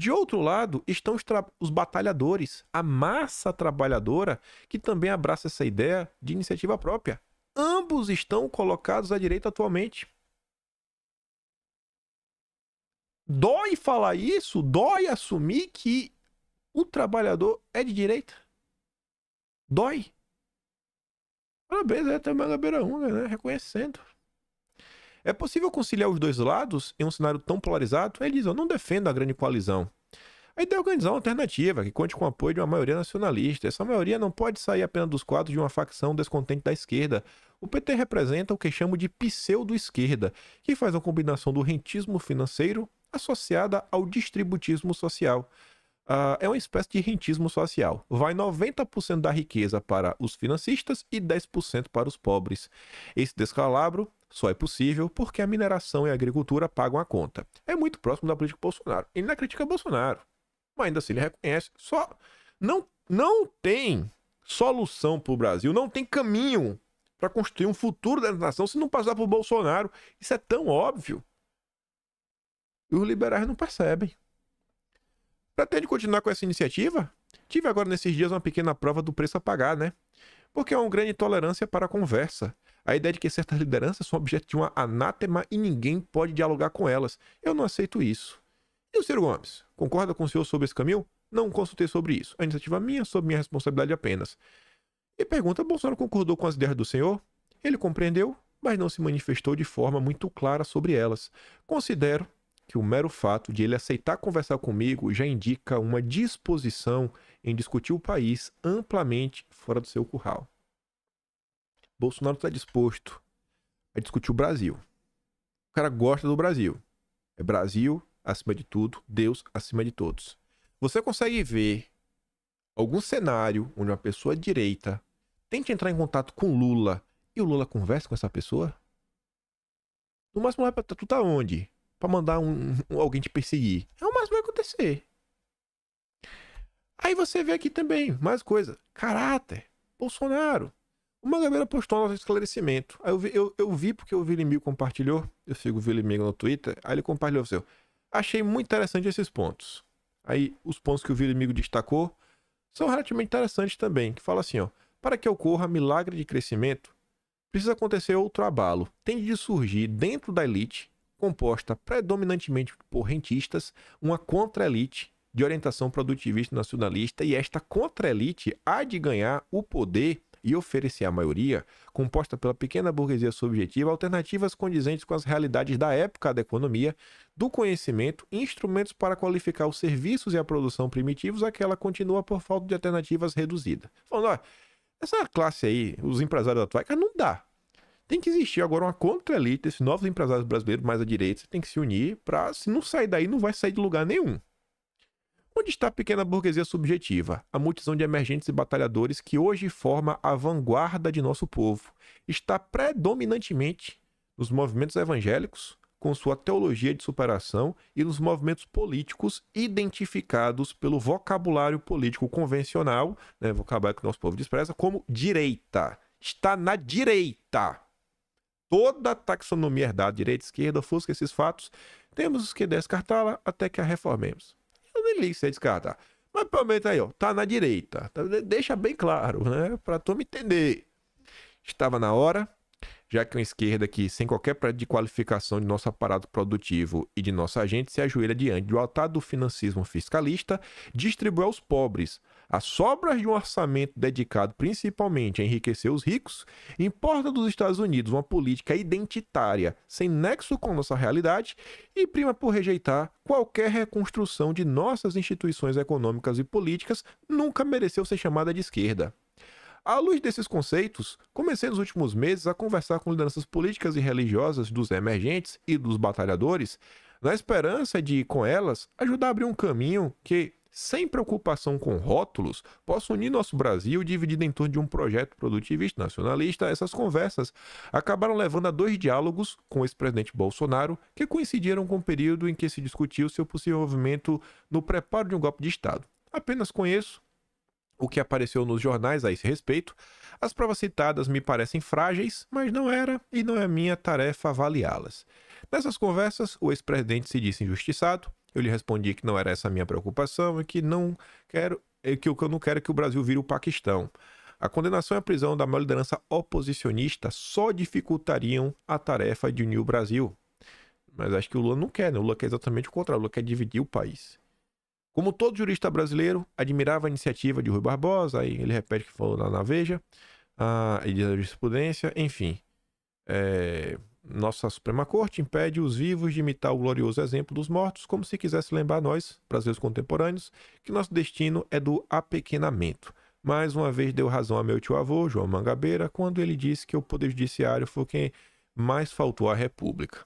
de outro lado, estão os, os, batalhadores, a massa trabalhadora, que também abraça essa ideia de iniciativa própria. Ambos estão colocados à direita atualmente. Dói falar isso, dói assumir que o trabalhador é de direita. Dói. Parabéns, é até beira 1, né? Reconhecendo. É possível conciliar os dois lados em um cenário tão polarizado? Ele diz: Eu não defendo a grande coalizão. A ideia é organizar uma alternativa que conte com o apoio de uma maioria nacionalista. Essa maioria não pode sair apenas dos quadros de uma facção descontente da esquerda. O PT representa o que chamo de pseudo-esquerda, que faz uma combinação do rentismo financeiro associada ao distributismo social. Uh, é uma espécie de rentismo social. Vai 90% da riqueza para os financistas e 10% para os pobres. Esse descalabro só é possível porque a mineração e a agricultura pagam a conta. É muito próximo da política Bolsonaro. Ele não critica Bolsonaro, mas ainda assim ele reconhece. Só não, não tem solução para o Brasil, não tem caminho para construir um futuro da nação se não passar por Bolsonaro. Isso é tão óbvio. E os liberais não percebem. Pretende continuar com essa iniciativa? Tive agora nesses dias uma pequena prova do preço a pagar, né? Porque há uma grande tolerância para a conversa. A ideia de que certas lideranças são objeto de uma anátema e ninguém pode dialogar com elas. Eu não aceito isso. E o Ciro Gomes? Concorda com o senhor sobre esse caminho? Não consultei sobre isso. A iniciativa minha, é sob minha responsabilidade apenas. E pergunta: Bolsonaro concordou com as ideias do senhor? Ele compreendeu, mas não se manifestou de forma muito clara sobre elas. Considero que o mero fato de ele aceitar conversar comigo já indica uma disposição em discutir o país amplamente fora do seu curral. Bolsonaro está disposto a discutir o Brasil. O cara gosta do Brasil. É Brasil acima de tudo, Deus acima de todos. Você consegue ver algum cenário onde uma pessoa de direita tente entrar em contato com Lula e o Lula conversa com essa pessoa? No máximo, tu tá onde? para mandar um, um, alguém te perseguir. É o máximo que vai acontecer. Aí você vê aqui também, mais coisa. Caráter. Bolsonaro. Uma galera postou nosso esclarecimento. Aí eu vi, eu, eu vi porque o Vilimigo compartilhou. Eu sigo o Vilimigo no Twitter. Aí ele compartilhou o seu. Achei muito interessante esses pontos. Aí os pontos que o Vilimigo destacou são relativamente interessantes também. Que fala assim, ó. Para que ocorra milagre de crescimento, precisa acontecer outro abalo. Tende de surgir dentro da elite composta predominantemente por rentistas, uma contra-elite de orientação produtivista nacionalista, e esta contra-elite há de ganhar o poder e oferecer à maioria, composta pela pequena burguesia subjetiva, alternativas condizentes com as realidades da época da economia, do conhecimento instrumentos para qualificar os serviços e a produção primitivos, a que ela continua por falta de alternativas reduzida. Falando, ó, essa classe aí, os empresários atuais, não dá. Tem que existir agora uma contra-elite, esses novos empresários brasileiros mais à direita tem que se unir para, se não sair daí, não vai sair de lugar nenhum. Onde está a pequena burguesia subjetiva, a multidão de emergentes e batalhadores que hoje forma a vanguarda de nosso povo? Está predominantemente nos movimentos evangélicos, com sua teologia de superação, e nos movimentos políticos identificados pelo vocabulário político convencional, né, vocabulário que o nosso povo despreza, como direita. Está na direita toda a taxonomia herdada, direita, esquerda, ofusca esses fatos, temos que descartá-la até que a reformemos. Eu nem ligo se é descartar. Mas pelo menos aí, ó, tá na direita. Tá, deixa bem claro, né? Pra tu me entender. Estava na hora, já que uma esquerda que, sem qualquer prédio de qualificação de nosso aparato produtivo e de nossa gente, se ajoelha diante do altar do financismo fiscalista, distribui aos pobres, as sobras de um orçamento dedicado principalmente a enriquecer os ricos importa dos Estados Unidos uma política identitária sem nexo com nossa realidade e prima por rejeitar qualquer reconstrução de nossas instituições econômicas e políticas nunca mereceu ser chamada de esquerda. À luz desses conceitos, comecei nos últimos meses a conversar com lideranças políticas e religiosas dos emergentes e dos batalhadores, na esperança de, com elas, ajudar a abrir um caminho que, sem preocupação com rótulos, possa unir nosso Brasil dividido em torno de um projeto produtivista nacionalista, essas conversas acabaram levando a dois diálogos com o ex-presidente Bolsonaro, que coincidiram com o período em que se discutiu seu possível movimento no preparo de um golpe de Estado. Apenas conheço o que apareceu nos jornais a esse respeito. As provas citadas me parecem frágeis, mas não era e não é minha tarefa avaliá-las. Nessas conversas, o ex-presidente se disse injustiçado, eu lhe respondi que não era essa a minha preocupação e que não quero que eu não quero é que o Brasil vire o Paquistão. A condenação e a prisão da maior liderança oposicionista só dificultariam a tarefa de unir o Brasil. Mas acho que o Lula não quer, né? O Lula quer exatamente o contrário, o Lula quer dividir o país. Como todo jurista brasileiro, admirava a iniciativa de Rui Barbosa, aí ele repete que falou lá na Veja, a, ah, jurisprudência, enfim. É, nossa Suprema Corte impede os vivos de imitar o glorioso exemplo dos mortos, como se quisesse lembrar nós, brasileiros contemporâneos, que nosso destino é do apequenamento. Mais uma vez deu razão a meu tio avô, João Mangabeira, quando ele disse que o Poder Judiciário foi quem mais faltou à República.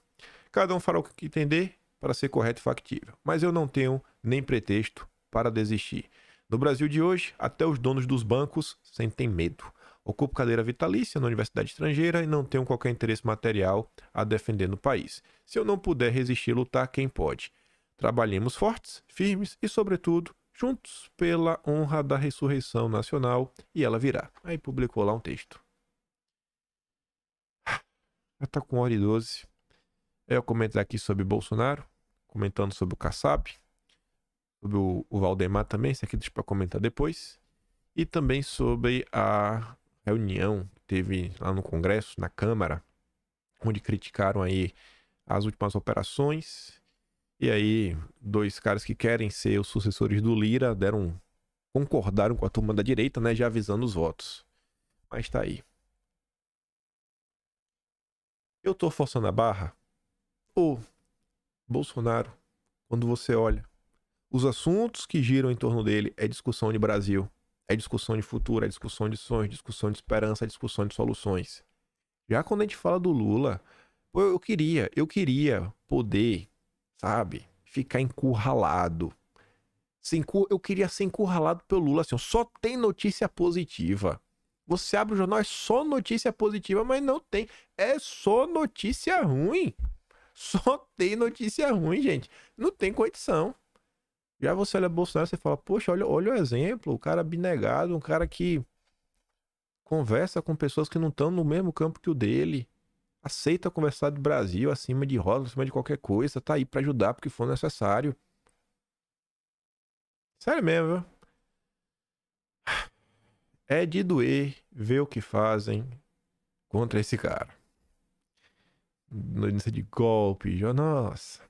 Cada um fará o que entender para ser correto e factível, mas eu não tenho nem pretexto para desistir. No Brasil de hoje, até os donos dos bancos sentem medo. Ocupo cadeira vitalícia na universidade estrangeira e não tenho qualquer interesse material a defender no país. Se eu não puder resistir lutar, quem pode? Trabalhemos fortes, firmes e, sobretudo, juntos pela honra da ressurreição nacional e ela virá. Aí publicou lá um texto. Já tá com hora e doze. Eu comento aqui sobre Bolsonaro, comentando sobre o Kassab, sobre o, o Valdemar também, isso aqui é deixa para comentar depois, e também sobre a reunião que teve lá no Congresso, na Câmara, onde criticaram aí as últimas operações. E aí, dois caras que querem ser os sucessores do Lira deram concordaram com a turma da direita, né, já avisando os votos. Mas tá aí. Eu tô forçando a barra? Ou Bolsonaro, quando você olha os assuntos que giram em torno dele é discussão de Brasil. É discussão de futuro, é discussão de sonhos, discussão de esperança, é discussão de soluções. Já quando a gente fala do Lula, eu queria, eu queria poder, sabe, ficar encurralado. Eu queria ser encurralado pelo Lula, assim, só tem notícia positiva. Você abre o jornal, é só notícia positiva, mas não tem. É só notícia ruim. Só tem notícia ruim, gente. Não tem condição. Já você olha Bolsonaro, você fala, poxa, olha, olha o exemplo, o cara abnegado, um cara que conversa com pessoas que não estão no mesmo campo que o dele, aceita conversar do Brasil acima de rosa, acima de qualquer coisa, tá aí para ajudar porque for necessário. Sério mesmo, viu? É de doer ver o que fazem contra esse cara. Notícia de golpe, nossa.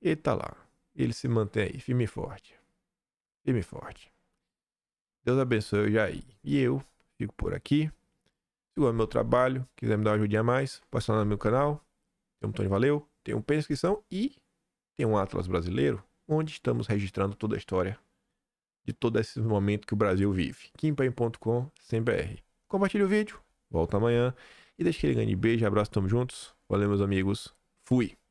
e tá lá ele se mantém aí, firme e forte. Firme e forte. Deus abençoe o Jair. E eu fico por aqui. Se gosta do meu trabalho, quiser me dar uma ajudinha a mais, passa lá no meu canal. Tem um botão de valeu, tem um pé inscrição e tem um Atlas brasileiro, onde estamos registrando toda a história de todo esse momento que o Brasil vive. Kimpaim.com, sem BR. Compartilhe o vídeo, volta amanhã e deixa aquele grande beijo, abraço, tamo juntos. Valeu, meus amigos. Fui!